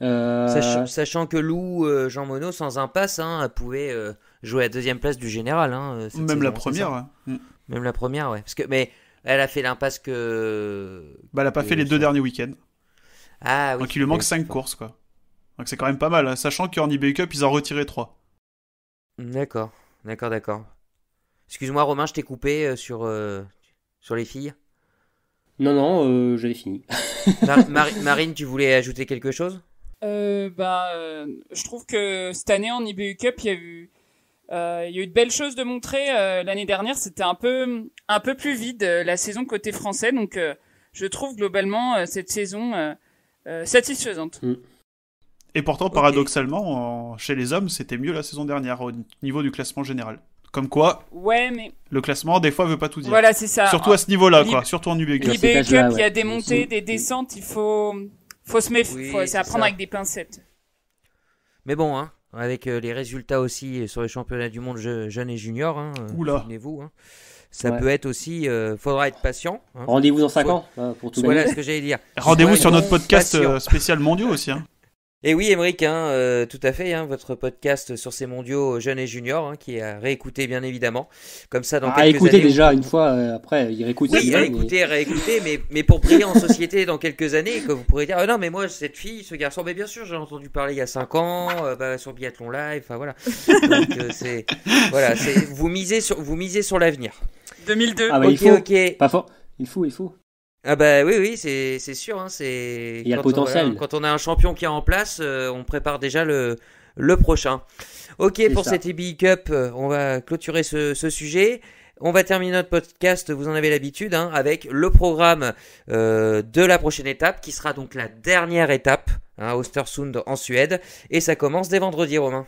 Speaker 5: Euh,
Speaker 1: sachant que Lou, euh, Jean Monod, sans impasse, hein, pouvait jouer à deuxième place du général. Hein, Même la première. Mm. Même la première, ouais. Parce que, mais elle a fait l'impasse que. Bah, elle a pas fait les deux
Speaker 3: derniers week-ends. Ah Donc il lui manque cinq courses, quoi. Donc c'est quand même pas mal, hein. sachant qu'en IBU e Cup, ils en retiré trois.
Speaker 1: D'accord, d'accord,
Speaker 3: d'accord. Excuse-moi Romain,
Speaker 1: je t'ai coupé euh, sur, euh, sur les filles. Non, non, euh, j'avais fini. Marine, tu voulais ajouter quelque chose
Speaker 2: bah, Je trouve que cette année en IBU e Cup, il y a eu... Il y a eu de belles choses de montrer l'année dernière. C'était un peu un peu plus vide la saison côté français, donc je trouve globalement cette saison satisfaisante.
Speaker 3: Mm. Et pourtant, paradoxalement, chez les hommes, c'était mieux la saison dernière au niveau du classement général. Comme quoi,
Speaker 2: ouais,
Speaker 3: le classement, des fois, veut pas tout dire. Voilà, c'est ça. Surtout à ce niveau-là, quoi. Surtout en UB Cup, il y a des
Speaker 2: montées, des descentes, il faut, faut se méfier. c'est à prendre avec des pincettes.
Speaker 3: Mais bon,
Speaker 1: hein, avec euh, les résultats aussi sur les championnats du monde jeunes et juniors, hein, euh, souvenez-vous. Hein, ça peut être aussi, il euh, faudra être patient. Hein. Rendez-vous dans 5 ans hein, pour tout Voilà ce que j'allais dire. Rendez-vous sur notre podcast
Speaker 3: spécial mondiaux aussi. Hein.
Speaker 1: Et oui, Émeric, hein, euh, tout à fait, hein, votre podcast sur ces mondiaux euh, jeunes et juniors, hein, qui a à réécouter bien évidemment, comme ça dans écouter déjà
Speaker 5: une fois, euh, après il réécoute. Oui, écouter, mais...
Speaker 1: réécouter, mais, mais pour briller en société dans quelques années, que vous pourrez dire, ah non mais moi cette fille, ce garçon, mais bien sûr j'ai entendu parler il y a 5 ans, bah, sur biathlon live, enfin voilà. Donc c'est voilà, c'est vous misez sur vous misez sur l'avenir. 2002. Ah, bah, il faut, Pas
Speaker 5: fort. Il faut, il faut.
Speaker 1: Ah bah oui, oui, c'est, sûr. Hein, c'est... Il y a potentiel. quand on a un champion qui est en place, euh, on prépare déjà le, le prochain. Ok, pour cette EBI Cup, euh, on va clôturer ce, sujet. On va terminer notre podcast, vous en avez l'habitude, hein, avec le programme euh, de la prochaine étape, qui sera donc la dernière étape hein, à Ostersund en Suède. Et ça commence dès vendredi,
Speaker 2: Romain.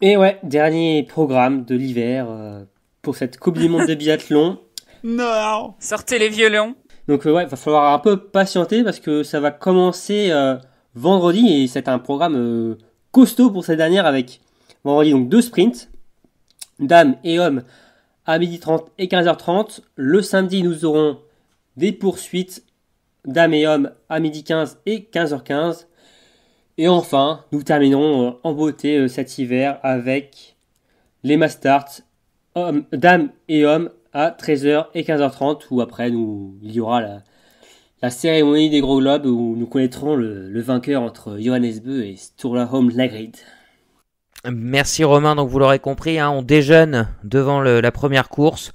Speaker 5: Et ouais, dernier programme de l'hiver pour cette Coupe du Monde de biathlon.
Speaker 2: Non Sortez les violons
Speaker 5: donc euh, ouais, va falloir un peu patienter parce que ça va commencer euh, vendredi et c'est un programme euh, costaud pour cette dernière avec vendredi donc deux sprints, dames et hommes à 12h30 et 15h30. Le samedi nous aurons des poursuites, dames et hommes à 12h15 et 15h15. Et enfin, nous terminerons en beauté cet hiver avec les Masters, hommes, dames et hommes à 13h et 15h30 où après nous, il y aura la, la cérémonie des gros globes où nous connaîtrons le, vainqueur entre Johannes Beu et Sturla Home Lagrid.
Speaker 1: Merci Romain, donc vous l'aurez compris, hein, on déjeune devant la première course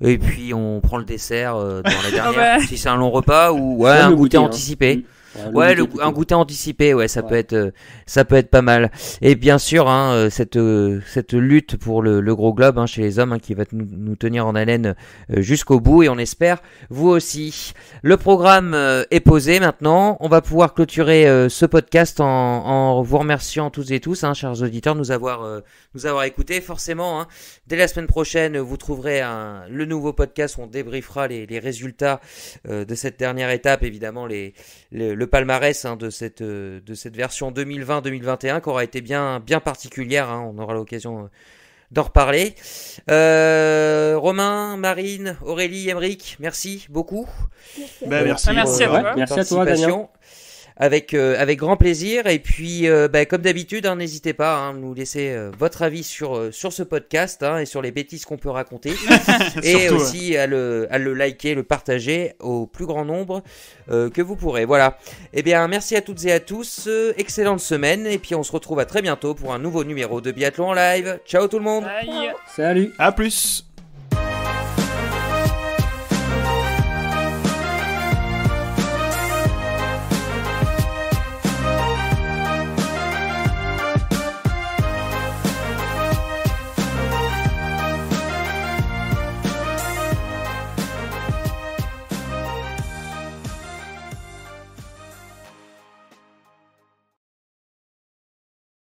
Speaker 1: et puis on prend le dessert euh, dans la dernière, ah bah. si c'est un long repas ou un goûter, hein. anticipé. Mm. Hein, ouais, un goûter anticipé, ouais, ça peut être, euh, ça peut être pas mal. Et bien sûr, hein, euh, cette euh, cette lutte pour le, le gros globe hein, chez les hommes hein, qui va nous, tenir en haleine jusqu'au bout et on espère vous aussi. Le programme est posé maintenant. On va pouvoir clôturer ce podcast en, en vous remerciant toutes et tous, hein, chers auditeurs, de nous avoir nous avoir écoutés. Forcément, hein, dès la semaine prochaine, vous trouverez un, le nouveau podcast où on débriefera les, les résultats de cette dernière étape, évidemment les, les le palmarès hein, de, cette, euh, de cette version 2020-2021 qui aura été bien, bien particulière. Hein. on aura l'occasion euh, d'en reparler. Euh, Romain, Marine, Aurélie, Emeric, merci beaucoup. Merci, à, ben, ah, merci, à, toi, merci à toi, Daniel avec euh, avec grand plaisir. Et puis, euh, bah, comme d'habitude, hein, n'hésitez pas hein, à nous laisser euh, votre avis sur sur ce podcast hein, et sur les bêtises qu'on peut raconter, et aussi à le à le liker, le partager au plus grand nombre que vous pourrez. Voilà. Eh bien, merci à toutes et à tous. excellente semaine. Et puis, on se retrouve à très bientôt pour un nouveau numéro de biathlon en live. Ciao tout le monde. Salut. À plus.